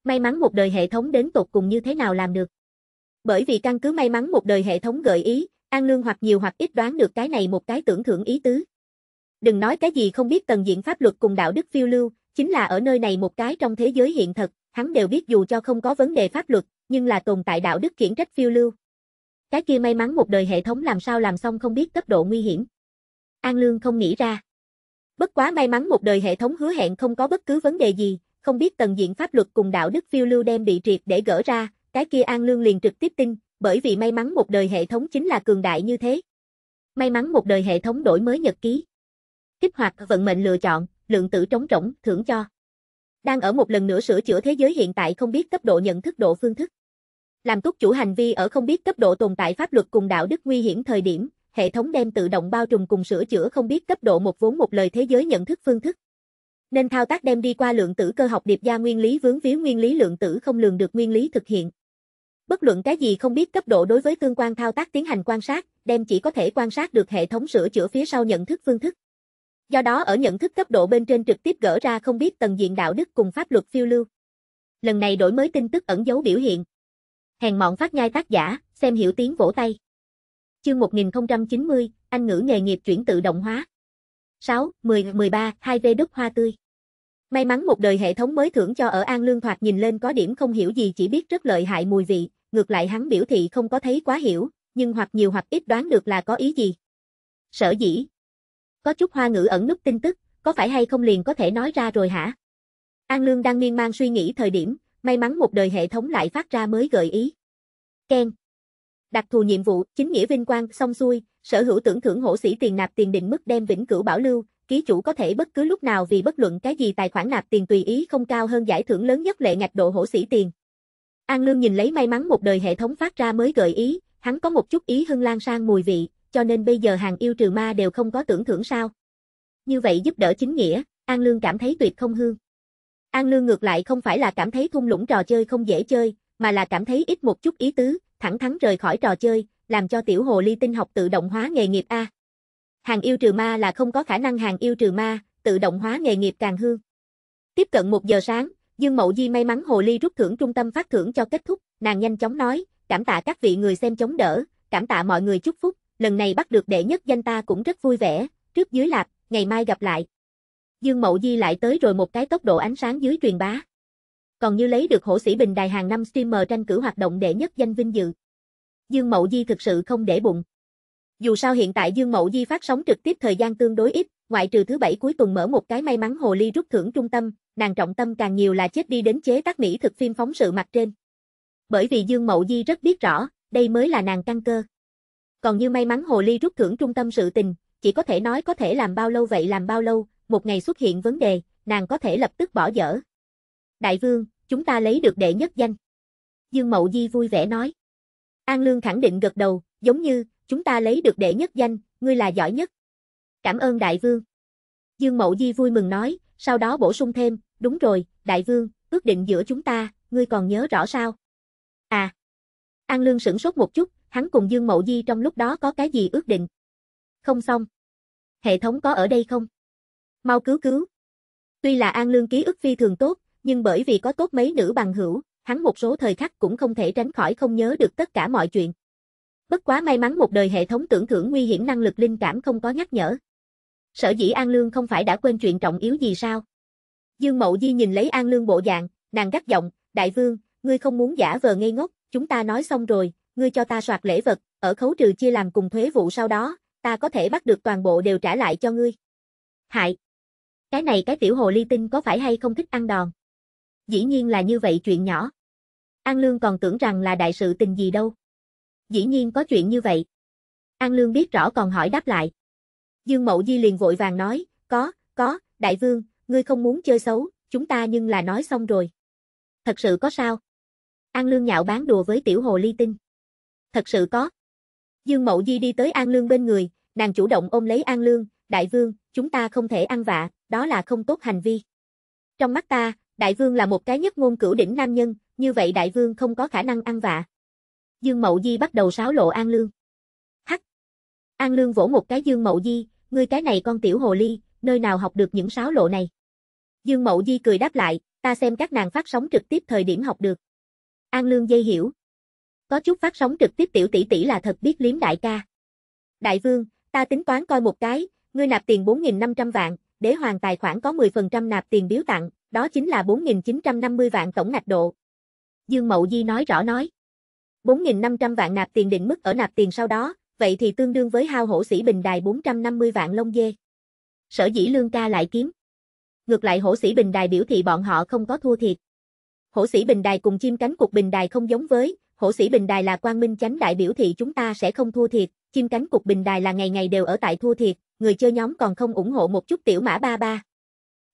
May mắn một đời hệ thống đến tột cùng như thế nào làm được. Bởi vì căn cứ may mắn một đời hệ thống gợi ý, An lương hoặc nhiều hoặc ít đoán được cái này một cái tưởng thưởng ý tứ. Đừng nói cái gì không biết tầng diện pháp luật cùng đạo đức phiêu lưu, chính là ở nơi này một cái trong thế giới hiện thực, hắn đều biết dù cho không có vấn đề pháp luật, nhưng là tồn tại đạo đức khiển trách phiêu lưu. Cái kia may mắn một đời hệ thống làm sao làm xong không biết cấp độ nguy hiểm. An Lương không nghĩ ra. Bất quá may mắn một đời hệ thống hứa hẹn không có bất cứ vấn đề gì, không biết tầng diện pháp luật cùng đạo đức phiêu lưu đem bị triệt để gỡ ra, cái kia An Lương liền trực tiếp tin, bởi vì may mắn một đời hệ thống chính là cường đại như thế. May mắn một đời hệ thống đổi mới nhật ký. Kích hoạt vận mệnh lựa chọn, lượng tử trống rỗng, thưởng cho. Đang ở một lần nữa sửa chữa thế giới hiện tại không biết cấp độ nhận thức độ phương thức. Làm tốt chủ hành vi ở không biết cấp độ tồn tại pháp luật cùng đạo đức nguy hiểm thời điểm, hệ thống đem tự động bao trùm cùng sửa chữa không biết cấp độ một vốn một lời thế giới nhận thức phương thức. Nên thao tác đem đi qua lượng tử cơ học điệp gia nguyên lý vướng víu nguyên lý lượng tử không lường được nguyên lý thực hiện. Bất luận cái gì không biết cấp độ đối với tương quan thao tác tiến hành quan sát, đem chỉ có thể quan sát được hệ thống sửa chữa phía sau nhận thức phương thức. Do đó ở nhận thức cấp độ bên trên trực tiếp gỡ ra không biết tầng diện đạo đức cùng pháp luật phiêu lưu. Lần này đổi mới tin tức ẩn dấu biểu hiện. Hèn mọn phát nhai tác giả, xem hiểu tiếng vỗ tay. Chương 1090, Anh ngữ nghề nghiệp chuyển tự động hóa. 6, 10, 13, 2 v đúc hoa tươi. May mắn một đời hệ thống mới thưởng cho ở An Lương Thoạt nhìn lên có điểm không hiểu gì chỉ biết rất lợi hại mùi vị ngược lại hắn biểu thị không có thấy quá hiểu, nhưng hoặc nhiều hoặc ít đoán được là có ý gì. Sở dĩ. Có chút hoa ngữ ẩn nút tin tức, có phải hay không liền có thể nói ra rồi hả? An Lương đang miên man suy nghĩ thời điểm, may mắn một đời hệ thống lại phát ra mới gợi ý. Ken. Đặc thù nhiệm vụ, chính nghĩa vinh quang, xong xuôi, sở hữu tưởng thưởng hộ sĩ tiền nạp tiền định mức đem vĩnh cửu bảo lưu, ký chủ có thể bất cứ lúc nào vì bất luận cái gì tài khoản nạp tiền tùy ý không cao hơn giải thưởng lớn nhất lệ ngạch độ hộ sĩ tiền, An Lương nhìn lấy may mắn một đời hệ thống phát ra mới gợi ý, hắn có một chút ý hưng lan sang mùi vị, cho nên bây giờ hàng yêu trừ ma đều không có tưởng thưởng sao. Như vậy giúp đỡ chính nghĩa, An Lương cảm thấy tuyệt không hương. An Lương ngược lại không phải là cảm thấy thung lũng trò chơi không dễ chơi, mà là cảm thấy ít một chút ý tứ, thẳng thắn rời khỏi trò chơi, làm cho tiểu hồ ly tinh học tự động hóa nghề nghiệp A. Hàng yêu trừ ma là không có khả năng hàng yêu trừ ma, tự động hóa nghề nghiệp càng hương. Tiếp cận một giờ sáng, Dương Mậu Di may mắn Hồ Ly rút thưởng trung tâm phát thưởng cho kết thúc, nàng nhanh chóng nói, cảm tạ các vị người xem chống đỡ, cảm tạ mọi người chúc phúc, lần này bắt được đệ nhất danh ta cũng rất vui vẻ, trước dưới lạp, ngày mai gặp lại. Dương Mậu Di lại tới rồi một cái tốc độ ánh sáng dưới truyền bá. Còn như lấy được hổ sĩ bình đài hàng năm streamer tranh cử hoạt động đệ nhất danh vinh dự. Dương Mậu Di thực sự không để bụng. Dù sao hiện tại Dương Mậu Di phát sóng trực tiếp thời gian tương đối ít, ngoại trừ thứ bảy cuối tuần mở một cái may mắn hồ ly rút thưởng trung tâm, nàng trọng tâm càng nhiều là chết đi đến chế tác mỹ thực phim phóng sự mặt trên. Bởi vì Dương Mậu Di rất biết rõ, đây mới là nàng căn cơ. Còn như may mắn Hồ Ly rút thưởng trung tâm sự tình, chỉ có thể nói có thể làm bao lâu vậy làm bao lâu, một ngày xuất hiện vấn đề, nàng có thể lập tức bỏ dở. Đại vương, chúng ta lấy được đệ nhất danh. Dương Mậu Di vui vẻ nói. An Lương khẳng định gật đầu, giống như, chúng ta lấy được đệ nhất danh, ngươi là giỏi nhất. Cảm ơn đại vương. Dương Mậu Di vui mừng nói, sau đó bổ sung thêm, đúng rồi, đại vương, ước định giữa chúng ta, ngươi còn nhớ rõ sao? À! An Lương sửng sốt một chút, hắn cùng Dương Mậu Di trong lúc đó có cái gì ước định? Không xong. Hệ thống có ở đây không? Mau cứu cứu. Tuy là An Lương ký ức phi thường tốt, nhưng bởi vì có tốt mấy nữ bằng hữu, hắn một số thời khắc cũng không thể tránh khỏi không nhớ được tất cả mọi chuyện. Bất quá may mắn một đời hệ thống tưởng thưởng nguy hiểm năng lực linh cảm không có nhắc nhở. Sở dĩ An Lương không phải đã quên chuyện trọng yếu gì sao? Dương Mậu Di nhìn lấy An Lương bộ dạng, nàng gắt giọng, đại vương, ngươi không muốn giả vờ ngây ngốc, chúng ta nói xong rồi, ngươi cho ta soạt lễ vật, ở khấu trừ chia làm cùng thuế vụ sau đó, ta có thể bắt được toàn bộ đều trả lại cho ngươi. Hại! Cái này cái tiểu hồ ly tinh có phải hay không thích ăn đòn? Dĩ nhiên là như vậy chuyện nhỏ. An Lương còn tưởng rằng là đại sự tình gì đâu. Dĩ nhiên có chuyện như vậy. An Lương biết rõ còn hỏi đáp lại. Dương Mậu Di liền vội vàng nói, có, có, đại vương, ngươi không muốn chơi xấu, chúng ta nhưng là nói xong rồi. Thật sự có sao? An Lương nhạo bán đùa với tiểu hồ ly tinh. Thật sự có. Dương Mậu Di đi tới An Lương bên người, nàng chủ động ôm lấy An Lương, đại vương, chúng ta không thể ăn vạ, đó là không tốt hành vi. Trong mắt ta, đại vương là một cái nhất ngôn cửu đỉnh nam nhân, như vậy đại vương không có khả năng ăn vạ. Dương Mậu Di bắt đầu sáo lộ An Lương. Hắc! An Lương vỗ một cái Dương Mậu Di, ngươi cái này con tiểu hồ ly, nơi nào học được những sáo lộ này. Dương Mậu Di cười đáp lại, ta xem các nàng phát sóng trực tiếp thời điểm học được. An Lương dây hiểu. Có chút phát sóng trực tiếp tiểu tỷ tỷ là thật biết liếm đại ca. Đại vương, ta tính toán coi một cái, ngươi nạp tiền 4.500 vạn, đế hoàng tài khoản có 10% nạp tiền biếu tặng, đó chính là 4.950 vạn tổng ngạch độ. Dương Mậu Di nói rõ nói. 4.500 vạn nạp tiền định mức ở nạp tiền sau đó, vậy thì tương đương với hao hổ sĩ bình đài 450 vạn lông dê sở dĩ lương ca lại kiếm. Ngược lại hổ sĩ bình đài biểu thị bọn họ không có thua thiệt. Hổ sĩ bình đài cùng chim cánh cục bình đài không giống với, hổ sĩ bình đài là quang minh chánh đại biểu thị chúng ta sẽ không thua thiệt, chim cánh cục bình đài là ngày ngày đều ở tại thua thiệt, người chơi nhóm còn không ủng hộ một chút tiểu mã ba ba.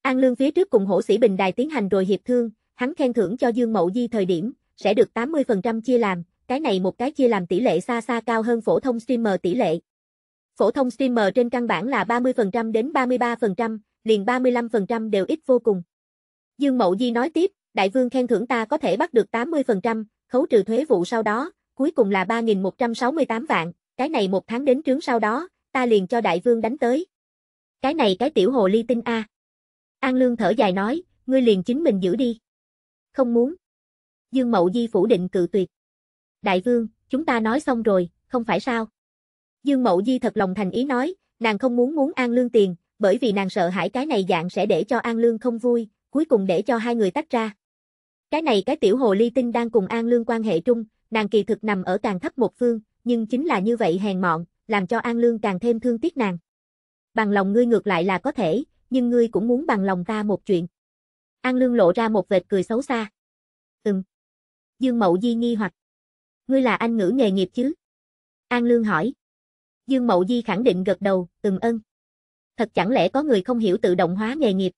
An lương phía trước cùng hổ sĩ bình đài tiến hành rồi hiệp thương, hắn khen thưởng cho Dương Mậu Di thời điểm, sẽ được 80% chia làm, cái này một cái chia làm tỷ lệ xa xa cao hơn phổ thông streamer tỷ lệ. Phổ thông streamer trên căn bản là 30% đến 33%, liền 35% đều ít vô cùng. Dương Mậu Di nói tiếp, đại vương khen thưởng ta có thể bắt được 80%, khấu trừ thuế vụ sau đó, cuối cùng là 3.168 vạn, cái này một tháng đến trướng sau đó, ta liền cho đại vương đánh tới. Cái này cái tiểu hồ ly tinh A. An Lương thở dài nói, ngươi liền chính mình giữ đi. Không muốn. Dương Mậu Di phủ định cự tuyệt. Đại vương, chúng ta nói xong rồi, không phải sao? Dương Mậu Di thật lòng thành ý nói, nàng không muốn muốn An Lương tiền, bởi vì nàng sợ hãi cái này dạng sẽ để cho An Lương không vui, cuối cùng để cho hai người tách ra. Cái này cái tiểu hồ ly tinh đang cùng An Lương quan hệ chung, nàng kỳ thực nằm ở càng thấp một phương, nhưng chính là như vậy hèn mọn, làm cho An Lương càng thêm thương tiếc nàng. Bằng lòng ngươi ngược lại là có thể, nhưng ngươi cũng muốn bằng lòng ta một chuyện. An Lương lộ ra một vệt cười xấu xa. Ừm. Dương Mậu Di nghi hoặc. Ngươi là anh ngữ nghề nghiệp chứ? An Lương hỏi. Dương Mậu Di khẳng định gật đầu, ừm ân. Thật chẳng lẽ có người không hiểu tự động hóa nghề nghiệp?